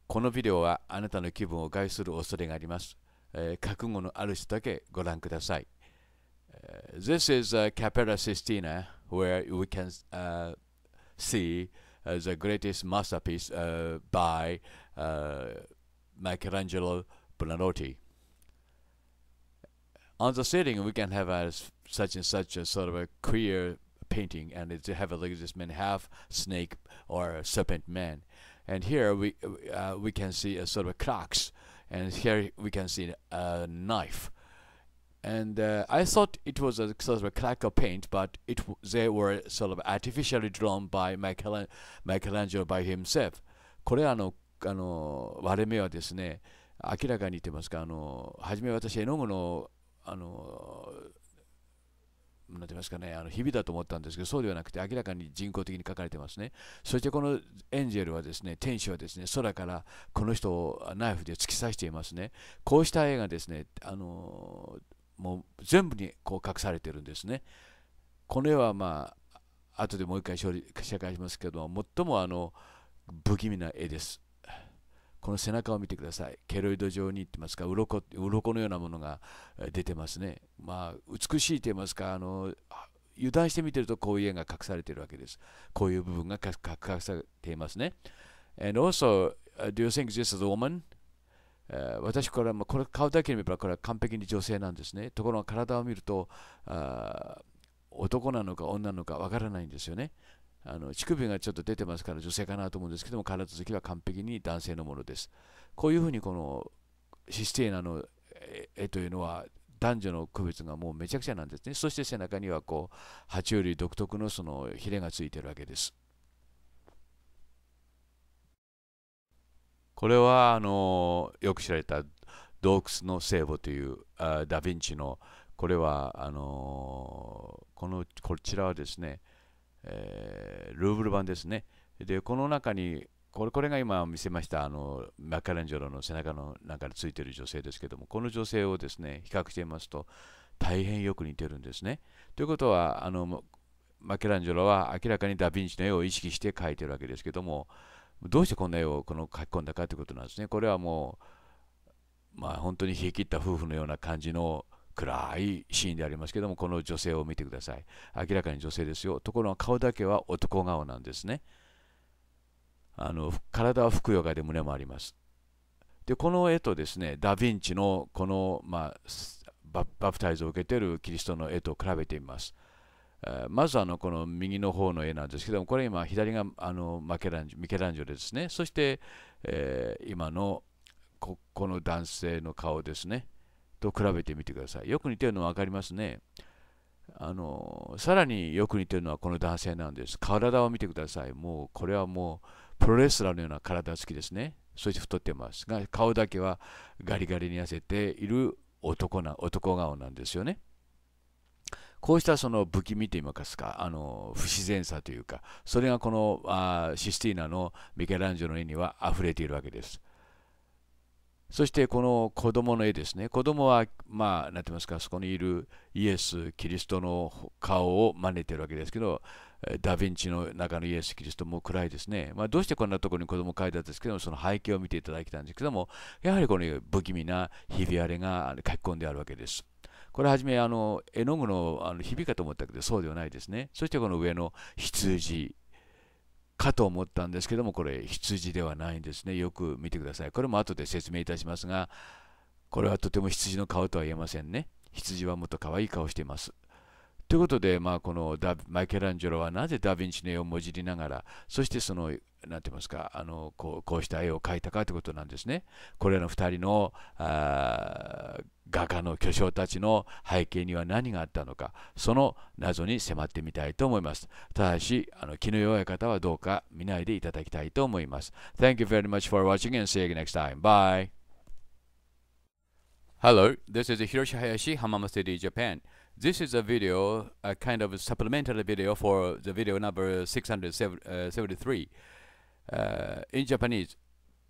このビデオはあなたの気分を害する恐れがあります、えー、覚悟のある人だけご覧ください、uh, This is、uh, Capella Sistina where we can、uh, see uh, the greatest masterpiece uh, by uh, Michelangelo Buonarroti. On the ceiling, we can have a, such and such a sort of a queer painting and it's heavily this man half snake or serpent man and here we uh, we can see a sort of clocks and here we can see a knife and uh, I thought it was a sort of a crack of paint, but it they were sort of artificially drawn by Michelangelo by himself. これらのあの割れ目はですね、明らかに言ってますか、あの初め私、絵の具のあのなんて言いますかね、あの日々だと思ったんですけど、そうではなくて、明らかに人工的に書かれてますね。そしてこのエンジェルはですね、天使はですね、空からこの人をナイフで突き刺していますね。こうした絵がですね、あのもう全部にこう隠されてるんですね。この絵はまあ、後でもう一回紹介しますけども、最もあの不気味な絵です。この背中を見てください。ケロイド状に言ってますか、鱗鱗のようなものが出てますね。まあ、美しいと言いますか、あの油断して見てるとこういう絵が隠されているわけです。こういう部分が隠されていますね。And also, do you think this is a woman? 私からは、これ顔だけ見ればこれは完璧に女性なんですね。ところが体を見ると、男なのか女なのかわからないんですよね。あの乳首がちょっと出てますから女性かなと思うんですけども体つきは完璧に男性のものですこういうふうにこのシステーナの絵というのは男女の区別がもうめちゃくちゃなんですねそして背中にはこう爬虫類独特のそのヒレがついてるわけですこれはあのよく知られた洞窟の聖母というあダ・ヴィンチのこれはあのこのこちらはですねえー、ルーブル版ですね。で、この中に、これこれが今見せましたあのマカレンジョロの背中の中についている女性ですけども、この女性をですね、比較してみますと、大変よく似てるんですね。ということは、あのマケランジョロは明らかにダ・ヴィンチの絵を意識して描いてるわけですけども、どうしてこんな絵をこの書き込んだかということなんですね。これはもう、まあ、本当に冷え切った夫婦のような感じの暗いシーンでありますけどもこの女性を見てください明らかに女性ですよところが顔だけは男顔なんですねあの体はふくよかで胸もありますでこの絵とですねダ・ヴィンチのこの、まあ、バプタイズを受けているキリストの絵と比べてみます、えまずあのこの右の方の絵なんですけどもこれ今左があのマケランジミケランジョですねそして、え今のここの男性の顔ですねと比べてみてください。よく似てるの分かりますね。あのさらによく似てるのはこの男性なんです。体を見てください。もうこれはもうプロレスラーのような体つきですね。そして太ってますが顔だけはガリガリに痩せている男な男顔なんですよね。こうしたその不気味といいますか、あの不自然さというか、それがこのあシスティーナのミケランジェロの絵には溢れているわけです。そしてこの子供の絵ですね。子供は、まあ、なんて言いますか、そこにいるイエス・キリストの顔を真似てるわけですけど、ダ・ヴィンチの中のイエス・キリストも暗いですね。まあ、どうしてこんなところに子供を描いたんですけども、その背景を見ていただきたんですけども、やはりこの不気味なひび割れが書き込んであるわけです。これはじめあの絵の具のあのひびかと思ったけど、そうではないですね。そしてこの上の羊かと思ったんですけども、これ、羊ではないんですね。よく見てください。これも後で説明いたしますが、これはとても羊の顔とは言えませんね。羊はもっと可愛い顔しています。ということで、まあ、このマイケランジョロはなぜダ・ヴィンチの絵をもじりながら、そしてその、なんて言いますか、あのこうこうした絵を描いたかということなんですね。これらの2人のあ画家の巨匠たちの背景には何があったのかその謎に迫ってみたいと思いますただしあの気の弱い方はどうか見ないでいただきたいと思います Thank you very much for watching and see you next time bye Hello, this is Hiroshi Hayashi, Hamama City, Japan. This is a video, a kind of a supplementary video for the video number 673 uh, in Japanese.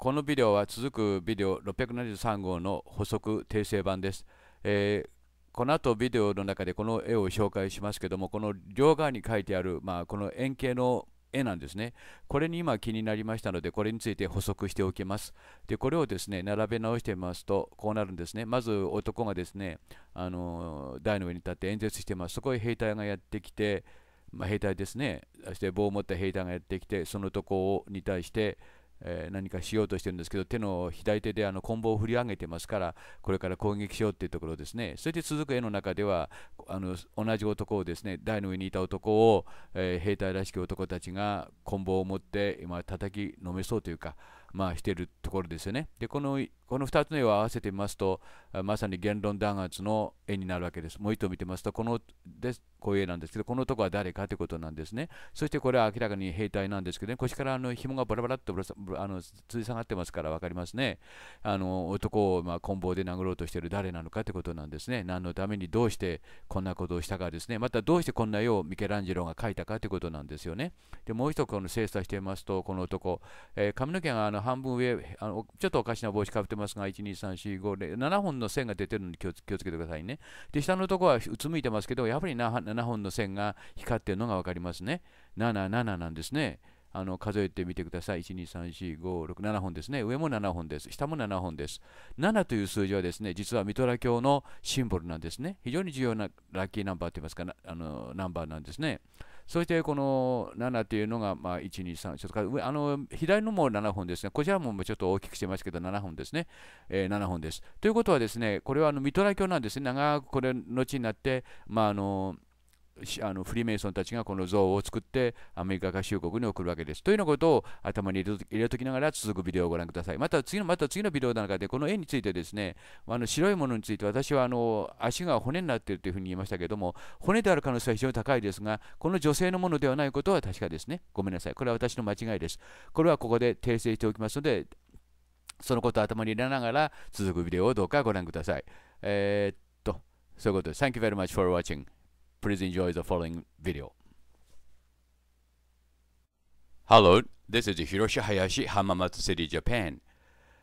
このビデオは続くビデオ673号の補足訂正版です。えーこの後ビデオの中でこの絵を紹介しますけどもこの両側に書いてある、まあ、この円形の絵なんですね。これに今気になりましたので、これについて補足しておきます。で、これをですね、並べ直してみますと、こうなるんですね。まず男がですね、あの台の上に立って演説してます。そこへ兵隊がやってきて、まあ、兵隊ですね、そして棒を持った兵隊がやってきて、そのとこに対して、えー、何かしようとしてるんですけど手の左手であの棍棒を振り上げてますからこれから攻撃しようっていうところですねそして続く絵の中ではあの同じ男をですね台の上にいた男を、えー、兵隊らしき男たちが棍棒を持って今叩きのめそうというかまあしてるところですよねでこのこの2つの絵を合わせてみますと、まさに言論弾圧の絵になるわけです。もう一度見てますと、このですこういう絵なんですけど、この男は誰かということなんですね。そしてこれは明らかに兵隊なんですけど、ね、腰からあの紐がバラバラっとあのつり下がってますから分かりますね。あの男をまあ棍棒で殴ろうとしている誰なのかということなんですね。何のためにどうしてこんなことをしたかですね。またどうしてこんな絵をミケランジェロが描いたかということなんですよね。でもう一つこの精査していますと、この男、えー、髪の毛があの半分上あの、ちょっとおかしな帽子かぶってますが、1、2、3、4、5で、7本の線が出てるので気をつけてくださいね。で、下のところはうつむいてますけど、やはり 7, 7本の線が光ってるのが分かりますね。7、7なんですね。あの数えてみてください。1、2、3、4、5、6、7本ですね。上も7本です。下も7本です。7という数字はですね、実はミトラ教のシンボルなんですね。非常に重要なラッキーナンバーといいますか、あのナンバーなんですね。そしてこの7というのが、まあ、1、2、3、それからあの左のも7本ですね。こちらもちょっと大きくしてますけど、7本ですね。えー、7本です。ということはですね、これはあのミトラ教なんですね。長くこれ、後になって、まあ、あのあのフリーメイソンたちがこの像を作ってアメリカ合衆国に送るわけです。というようなことを頭に入れときながら続くビデオをご覧ください。また次のまた次のビデオの中でこの絵についてですねあの白いものについて私はあの足が骨になっているというふうに言いましたけども骨である可能性は非常に高いですがこの女性のものではないことは確かですね。ごめんなさい。これは私の間違いです。これはここで訂正しておきますのでそのことを頭に入れながら続くビデオをどうかご覧ください。えー、っと、そういうことです。Thank you very much for watching. Please enjoy the following video. Hello, this is Hiroshi Hayashi, Hamamatsu City, Japan.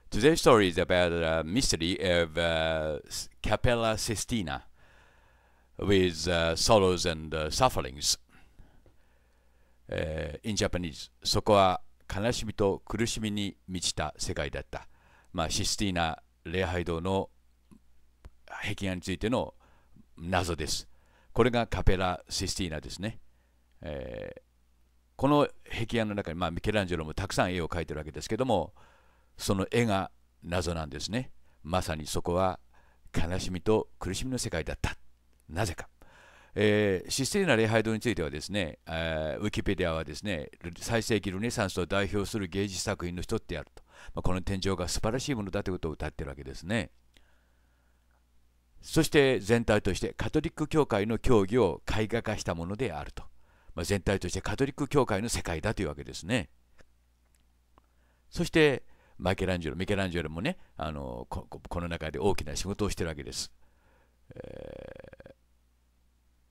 Today's story is about the mystery of uh, Capella Sistina with uh, sorrows and uh, sufferings. Uh, in Japanese, そこは悲しみと苦しみに満ちた世界だった。まあ、システィーナ礼拝堂の壁画についての謎です。これがカペラ・システィーナですね。えー、この壁画の中に、まあ、ミケランジェロもたくさん絵を描いてるわけですけどもその絵が謎なんですね。まさにそこは悲しみと苦しみの世界だった。なぜか。えー、システィーナ礼拝堂についてはですね、えー、ウィキペディアはですね最盛期ルネサンスを代表する芸術作品の一つであると、まあ、この天井が素晴らしいものだということを歌ってるわけですね。そして全体としてカトリック教会の教義を絵画化したものであると、まあ、全体としてカトリック教会の世界だというわけですねそしてマケランジェロミケランジェロもねあのここの中で大きな仕事をしてるわけです、えー、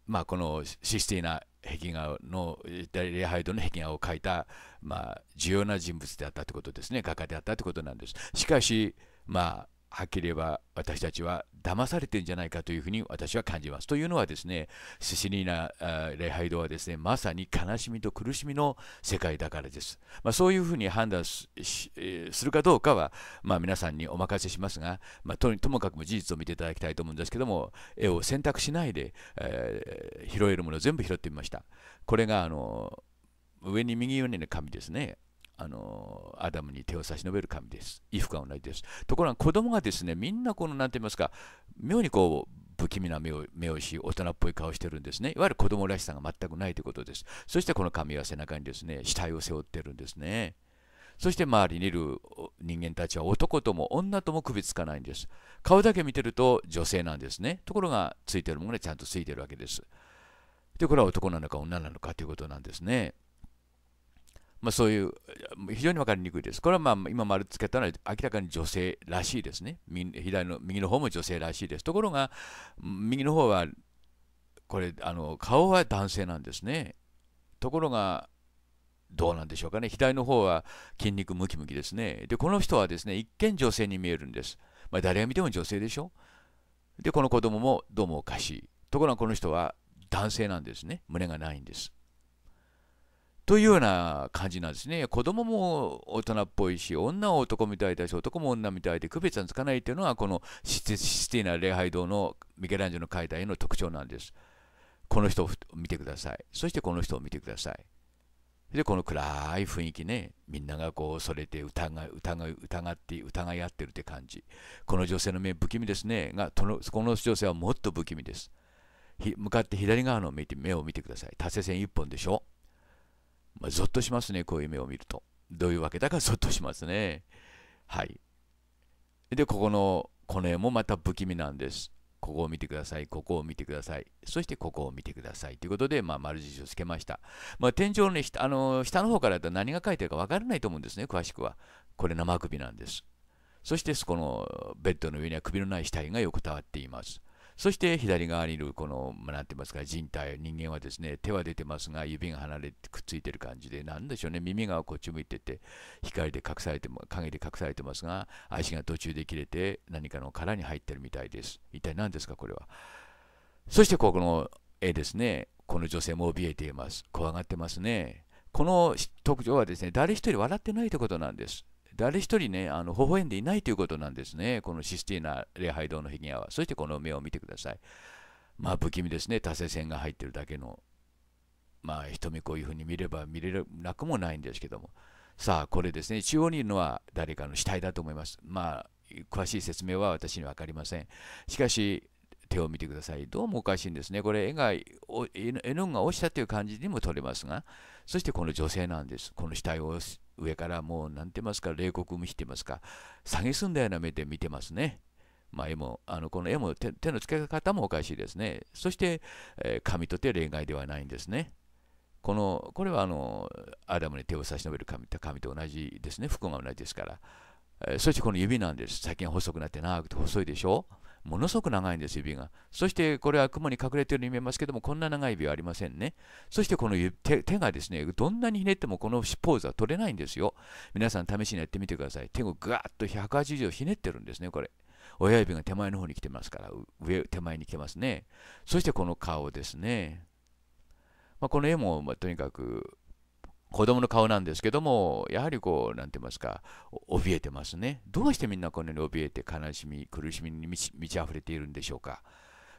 まあ、このシスティーナ壁画の礼拝堂の壁画を描いた、まあ、重要な人物であったということですね画家であったということなんですしかしまあはっきり言えば私たちは騙されてんじゃないかというふうに私は感じます。というのはですね、シシリーナ礼拝堂はですね、まさに悲しみと苦しみの世界だからです。まあ、そういうふうに判断するかどうかは、まあ、皆さんにお任せしますが、まあ、ともかくも事実を見ていただきたいと思うんですけども、絵を選択しないで、えー、拾えるものを全部拾ってみました。これがあの上に右上にの紙ですね。あのアダムに手を差し伸べる神です。衣服は同じです。ところが子供がですね、みんなこの、なんて言いますか、妙にこう、不気味な目を目をし、大人っぽい顔してるんですね。いわゆる子供らしさが全くないということです。そしてこの神は背中にですね、死体を背負ってるんですね。そして周りにいる人間たちは男とも女とも区別つかないんです。顔だけ見てると女性なんですね。ところがついてるものがちゃんとついてるわけです。で、これは男なのか女なのかということなんですね。まあ、そういう、非常に分かりにくいです。これはまあ今丸つけたのは明らかに女性らしいですね。左の右の方も女性らしいです。ところが、右の方は、これ、あの顔は男性なんですね。ところが、どうなんでしょうかね。左の方は筋肉ムキムキですね。で、この人はですね、一見女性に見えるんです。まあ、誰が見ても女性でしょ。で、この子供もどうもおかしい。ところがこの人は男性なんですね。胸がないんです。というような感じなんですね。子供も大人っぽいし、女は男みたいだし、男も女みたいで区別がつかないというのは、このシスティな礼拝堂のミケランジェの解体の特徴なんです。この人を見てください。そしてこの人を見てください。で、この暗い雰囲気ね、みんながこう、それで疑い、疑い、疑って、疑い合ってるって感じ。この女性の目、不気味ですね。が、この女性はもっと不気味です。向かって左側の目を見てください。達成線1本でしょ。まあ、ゾッとしますね、こういう目を見ると。どういうわけだかゾッとしますね。はい。で、ここの、この絵もまた不気味なんです。ここを見てください、ここを見てください、そしてここを見てくださいということで、まあ、丸印をつけました。まあ、天井の、ね、あの下の方からだと何が書いてるか分からないと思うんですね、詳しくは。これ生首なんです。そして、このベッドの上には首のない死体が横たわっています。そして左側にいるこの、なんて言いますか、人体、人間はですね、手は出てますが、指が離れてくっついてる感じで、なんでしょうね、耳がこっち向いてて、光で隠されても、影で隠されてますが、足が途中で切れて、何かの殻に入ってるみたいです。一体何ですか、これは。そして、ここの絵ですね、この女性も怯えています。怖がってますね。この特徴はですね、誰一人笑ってないということなんです。誰一人ね、あの微笑んでいないということなんですね、このシスティーナ礼拝堂の壁画は。そしてこの目を見てください。まあ不気味ですね、多世線が入ってるだけの。まあ瞳こういうふうに見れば見れなくもないんですけども。さあ、これですね、中央にいるのは誰かの死体だと思います。まあ、詳しい説明は私には分かりません。しかし、手を見てください。どうもおかしいんですね。これ絵が、絵の具が落ちたという感じにも取れますが、そしてこの女性なんです。この死体を上からもう何て言いますか、冷酷見ってますか、蔑んだような目で見てますね。まあ、絵もあのこの絵も手の付け方もおかしいですね。そして、えー、神と手例外ではないんですね。このこれはあのアダムに手を差し伸べる神神と同じですね。服が同じですから。えー、そしてこの指なんです。先が細くなって長くて細いでしょう。ものすごく長いんです、指が。そして、これは雲に隠れているように見えますけども、こんな長い指はありませんね。そして、この手がですね、どんなにひねってもこのポーズは取れないんですよ。皆さん、試しにやってみてください。手をガーッと180度ひねってるんですね、これ。親指が手前の方に来てますから、上、手前に来てますね。そして、この顔ですね。まあ、この絵も、まとにかく子供の顔なんですけども、やはりこう、なんて言いますか、怯えてますね。どうしてみんなこんなに怯えて悲しみ、苦しみに満ち溢れているんでしょうか。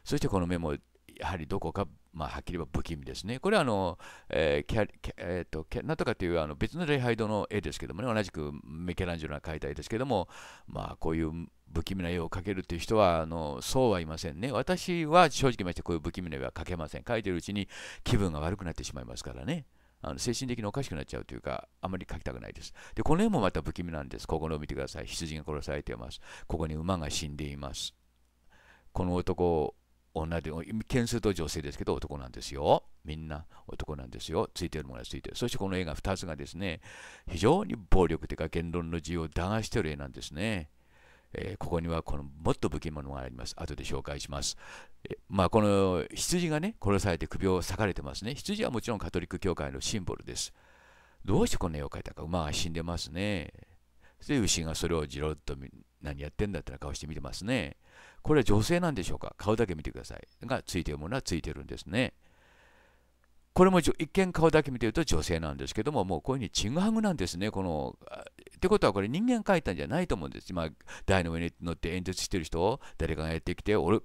そしてこのメモ、やはりどこか、まあ、はっきり言えば不気味ですね。これはあの、えーキャえーと、となんとかというあの別の礼拝堂の絵ですけどもね、同じくメケランジェロが描いた絵ですけども、まあ、こういう不気味な絵を描けるという人はあのそうはいませんね。私は正直ましてこういう不気味な絵は描けません。描いてるうちに気分が悪くなってしまいますからね。あの精神的におかしくなっちゃうというか、あまり書きたくないです。で、この絵もまた不気味なんです。ここのを見てください。羊が殺されています。ここに馬が死んでいます。この男、女で、件数と女性ですけど、男なんですよ。みんな男なんですよ。ついてるものがついてる。そしてこの絵が2つがですね、非常に暴力というか言論の自由を騙してる絵なんですね。えー、ここにはこのもっと武器物があります。後で紹介します。えまあ、この羊がね、殺されて首を裂かれてますね。羊はもちろんカトリック教会のシンボルです。どうしてこんな絵を描いたか、馬が死んでますね。で、牛がそれをじろっと何やってんだって顔して見てますね。これは女性なんでしょうか顔だけ見てください。がついてるものはついてるんですね。これも一見顔だけ見てると女性なんですけども、もうこういうふうにちぐはぐなんですね。このってことはこれ人間描いたんじゃないと思うんです。今、台の上に乗って演説してる人を誰かがやってきて、俺、引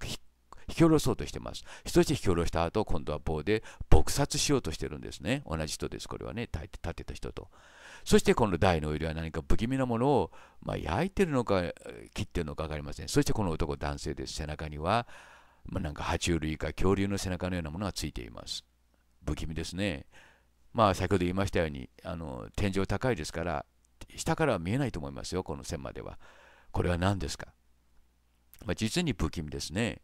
き下ろそうとしてます。人して引き下ろした後、今度は棒で撲殺しようとしてるんですね。同じ人です。これはね、立てた人と。そしてこの台の上では何か不気味なものを、まあ、焼いてるのか切ってるのか分かりません。そしてこの男、男性です。背中には、まあ、なんか爬虫類か恐竜の背中のようなものがついています。不気味ですね。まあ、先ほど言いましたように、あの天井高いですから、下からは見えないと思いますよ、この線までは。これは何ですか、まあ、実に不気味ですね。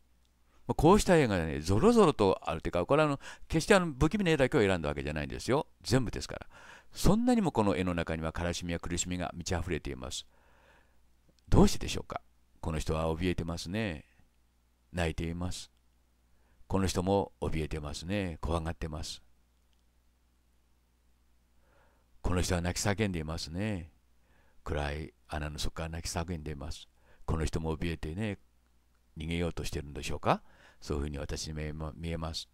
まあ、こうした絵がね、ぞろぞろとあるというか、これはあの決してあの不気味な絵だけを選んだわけじゃないんですよ。全部ですから。そんなにもこの絵の中には悲しみや苦しみが満ち溢れています。どうしてでしょうかこの人は怯えてますね。泣いています。この人も怯えてますね怖がってますこの人は泣き叫んでいますね暗い穴の底から泣き叫んでいますこの人も怯えてね逃げようとしてるんでしょうかそういうふうに私に見えます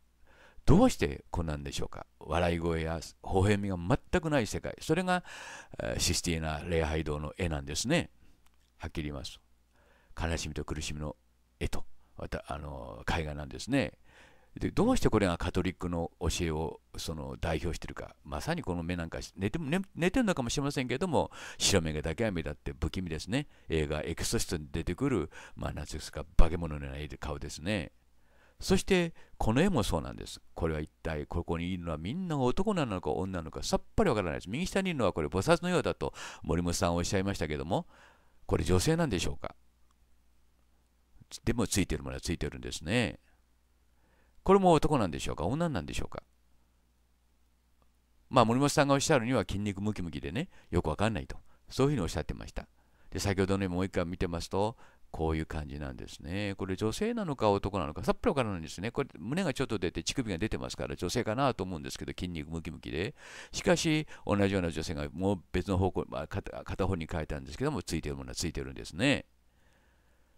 どうしてこんなんでしょうか笑い声や微笑みが全くない世界それがシスティーナ礼拝堂の絵なんですねはっきり言います悲しみと苦しみの絵とまたあの絵画なんですねでどうしてこれがカトリックの教えをその代表してるかまさにこの目なんか寝て寝寝てるのかもしれませんけども白目がだけは目立って不気味ですね映画「エクソシスト」に出てくる、まあ、んですか化け物のような顔ですねそしてこの絵もそうなんですこれは一体ここにいるのはみんな男なのか女なのかさっぱりわからないです右下にいるのはこれ菩薩のようだと森本さんおっしゃいましたけどもこれ女性なんでしょうかでもついてるものはついてるんですねこれも男なんでしょうか女なんでしょうかまあ森本さんがおっしゃるには筋肉ムキムキでねよくわかんないとそういうふうにおっしゃってましたで先ほどねもう一回見てますとこういう感じなんですね。これ女性なのか男なのかさっぱりわからないんですね。これ胸がちょっと出て乳首が出てますから女性かなと思うんですけど筋肉ムキムキで。しかし同じような女性がもう別の方向、まあ、片方に書いたんですけどもついてるものはついてるんですね。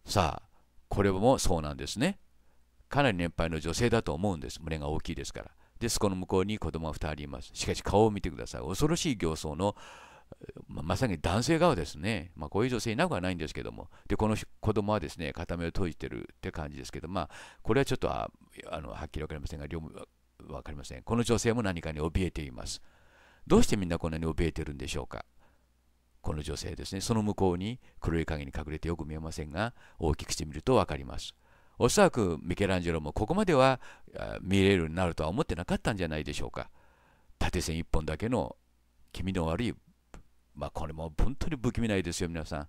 さあこれもそうなんですね。かなり年配の女性だと思うんです。胸が大きいですから。で、そこの向こうに子供が2人います。しかし顔を見てください。恐ろしい形相の、まあ、まさに男性側ですね。まあ、こういう女性いなくはないんですけども。で、この子供はですね、片目を閉じてるって感じですけど、まあ、これはちょっとあのはっきり分かりませんが、両分かりません。この女性も何かに怯えています。どうしてみんなこんなに怯えてるんでしょうか。この女性ですね、その向こうに黒い影に隠れてよく見えませんが、大きくしてみると分かります。おそらくミケランジェロもここまでは見れるようになるとは思ってなかったんじゃないでしょうか縦線1本だけの気味の悪いまあこれも本当に不気味ないですよ皆さん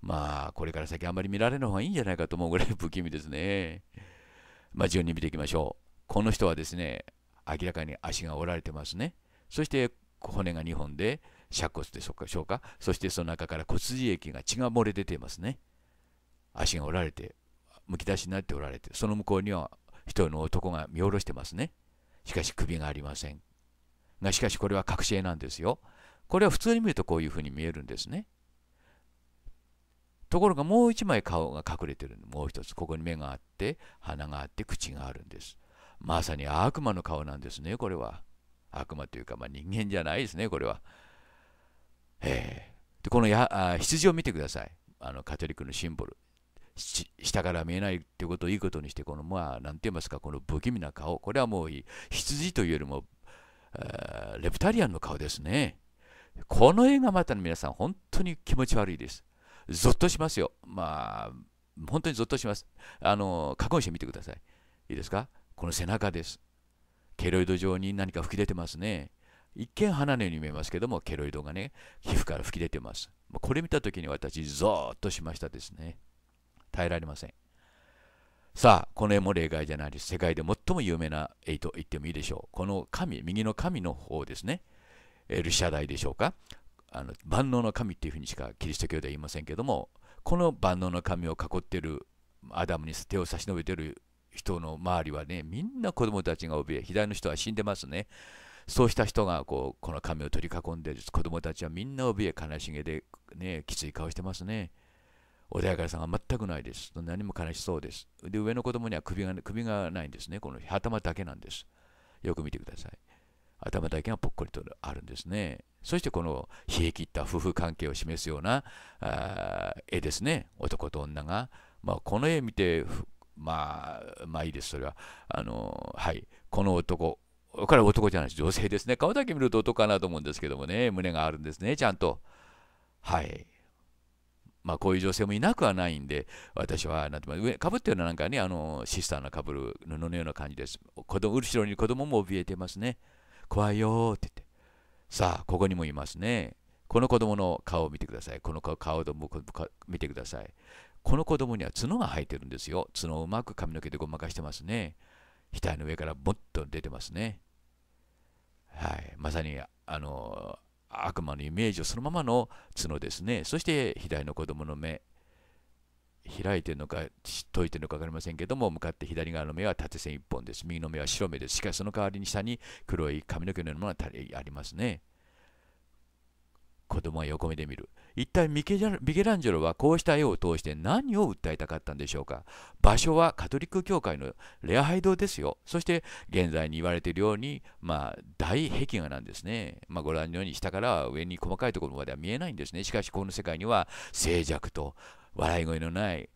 まあこれから先あんまり見られない方がいいんじゃないかと思うぐらい 不気味ですねまあ順に見ていきましょうこの人はですね明らかに足が折られてますねそして骨が2本で尺骨でしょうかそしてその中から骨髄液が血が漏れ出ていますね足が折られてむき出しになっておられてその向こうには一人の男が見下ろしてますねしかし首がありませんがしかしこれは隠し絵なんですよこれは普通に見るとこういうふうに見えるんですねところがもう一枚顔が隠れてるもう一つここに目があって鼻があって口があるんですまさに悪魔の顔なんですねこれは悪魔というか、まあ、人間じゃないですねこれはえでこのやあ羊を見てくださいあのカトリックのシンボル下から見えないってことをいいことにして、この、まあ、なんて言いますか、この不気味な顔、これはもう羊というよりも、レプタリアンの顔ですね。この映画また皆さん、本当に気持ち悪いです。ゾッとしますよ。まあ、本当にゾッとします。あの、加工してみてください。いいですかこの背中です。ケロイド状に何か吹き出てますね。一見花のように見えますけども、ケロイドがね、皮膚から吹き出てます。これ見た時に私、ゾーッとしましたですね。耐えられませんさあこの絵も例外じゃないです世界で最も有名な絵と言ってもいいでしょうこの神右の神の方ですねエルシャダイでしょうかあの万能の神っていうふうにしかキリスト教では言いませんけどもこの万能の神を囲っているアダムに手を差し伸べてる人の周りはねみんな子供たちが怯え左の人は死んでますねそうした人がこうこの神を取り囲んで子供たちはみんな怯え悲しげで、ね、きつい顔してますね穏やかさが全くないです。何も悲しそうです。で、上の子供には首が首がないんですね。この頭だけなんです。よく見てください。頭だけがぽっこりとあるんですね。そしてこの冷え切った夫婦関係を示すような絵ですね。男と女が。まあ、この絵見て、まあ、まあいいです、それは。あの、はい。この男、これは男じゃないです。女性ですね。顔だけ見ると男かなと思うんですけどもね。胸があるんですね、ちゃんと。はい。まあ、こういう女性もいなくはないんで、私は、なんて上、かぶってるのはなんかね、あの、シスターのかぶる布のような感じです。子供、後ろに子供も怯えてますね。怖いよって言って。さあ、ここにもいますね。この子供の顔を見てください。この顔と見てください。この子供には角が生えてるんですよ。角をうまく髪の毛でごまかしてますね。額の上からもっと出てますね。はい。まさに、あの、悪魔のイメージをそのままの角ですね。そして左の子供の目。開いてるのか、解いてるのか分かりませんけども、向かって左側の目は縦線1本です。右の目は白目です。しかしその代わりに下に黒い髪の毛のようなものがありますね。子供は横目で見る一体ミケランジェロはこうした絵を通して何を訴えたかったんでしょうか場所はカトリック教会の礼拝堂ですよそして現在に言われているように、まあ、大壁画なんですね、まあ、ご覧のように下から上に細かいところまでは見えないんですねしかしこの世界には静寂と笑い声のない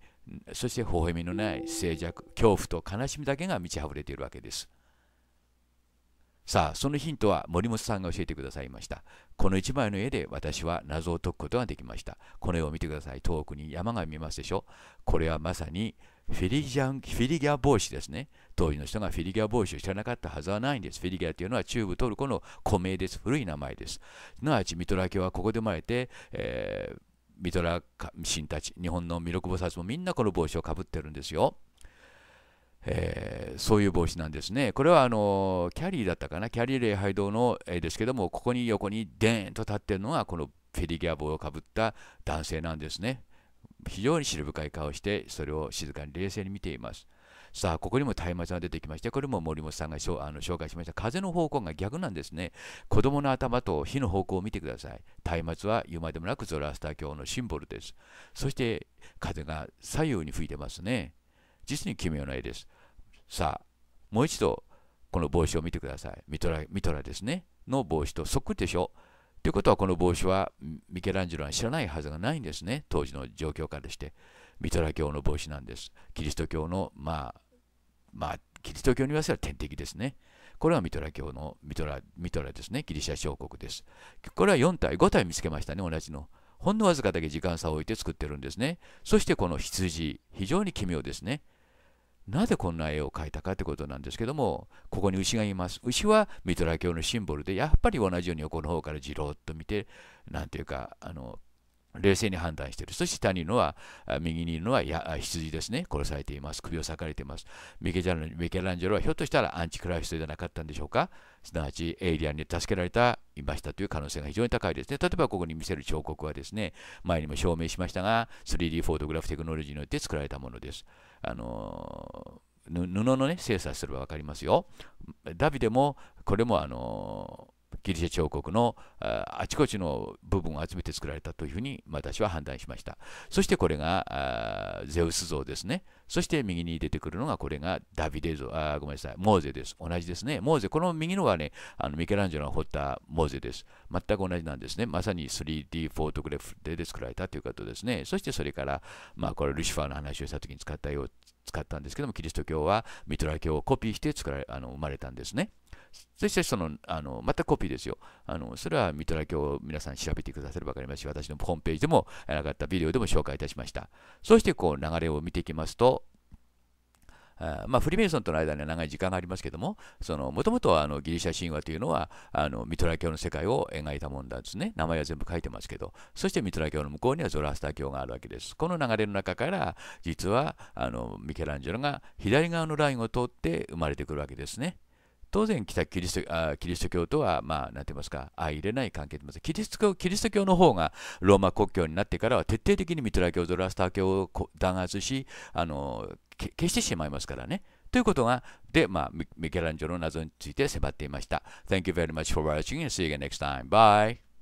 そして微笑みのない静寂恐怖と悲しみだけが満ち溢れているわけですさあ、そのヒントは森本さんが教えてくださいました。この一枚の絵で私は謎を解くことができました。この絵を見てください。遠くに山が見えますでしょ。これはまさにフィリギャンフィリギ帽子ですね。当時の人がフィリギャ帽子を知らなかったはずはないんです。フィリギャというのは中部トルコの古名です。古い名前です。すなわちミトラ家はここで生まれて、えー、ミトラ神たち、日本の弥勒菩薩もみんなこの帽子をかぶってるんですよ。えー、そういう帽子なんですね。これはあのキャリーだったかな、キャリー礼拝堂の絵ですけども、ここに横にデーンと立ってるのは、このフェリギャ帽をかぶった男性なんですね。非常に知る深い顔して、それを静かに冷静に見ています。さあ、ここにも松明が出てきまして、これも森本さんがあの紹介しました。風の方向が逆なんですね。子供の頭と火の方向を見てください。松明は言うまでもなくゾラスター教のシンボルです。そして風が左右に吹いてますね。実に奇妙な絵です。さあもう一度この帽子を見てくださいミトラミトラですねの帽子とそっくりでしょということはこの帽子はミケランジェロは知らないはずがないんですね当時の状況下でしてミトラ教の帽子なんですキリスト教のまあまあキリスト教に言わせれば天敵ですねこれはミトラ教のミトラミトラですねギリシャ小国ですこれは4体5体見つけましたね同じのほんのわずかだけ時間差を置いて作ってるんですねそしてこの羊非常に奇妙ですねなぜこんな絵を描いたかということなんですけどもここに牛がいます牛はミトラ教のシンボルでやっぱり同じように横の方からじろっと見て何ていうかあの冷静に判断している。そして下にいるのは、右にいるのは羊ですね。殺されています。首を裂かれています。ミケランジェロはひょっとしたらアンチクライストじゃなかったんでしょうかすなわちエイリアンに助けられた、いましたという可能性が非常に高いですね。例えばここに見せる彫刻はですね、前にも証明しましたが、3D フォトグラフテクノロジーによって作られたものです。あのー布のね精査すれば分かりますよ。ダビデもこれもあのギリシャ彫刻のあちこちの部分を集めて作られたというふうに私は判断しましたそしてこれがゼウス像ですねそして右に出てくるのがこれがダビデ像あごめんなさいモーゼです同じですねモーゼこの右のはねあのミケランジェロが彫ったモーゼです全く同じなんですねまさに 3D フォートグレフで作られたということですねそしてそれからまあこれルシファーの話をした時に使ったよう使ったんですけどもキリスト教はミトラ教をコピーして作られあの生まれたんですねそしてその、あの、またコピーですよ。あの、それはミトラ教を皆さん調べてくだされば分かりますし、私のホームページでも、なかったビデオでも紹介いたしました。そしてこう流れを見ていきますと、あまあ、フリーメイソンとの間には長い時間がありますけども、もともとはあのギリシャ神話というのはあのミトラ教の世界を描いたもんだですね。名前は全部書いてますけど、そしてミトラ教の向こうにはゾラスター教があるわけです。この流れの中から、実はあのミケランジェロが左側のラインを通って生まれてくるわけですね。当然北キリストキリスト教とは、まあ、なんて言いますか、相入れない関係でますキリスト教。キリスト教の方がローマ国教になってからは徹底的にミトラ教とラスター教を弾圧しあの、消してしまいますからね。ということが、で、まあ、ミケランジョの謎について迫っていました。Thank you very much for watching and see you again next time. Bye!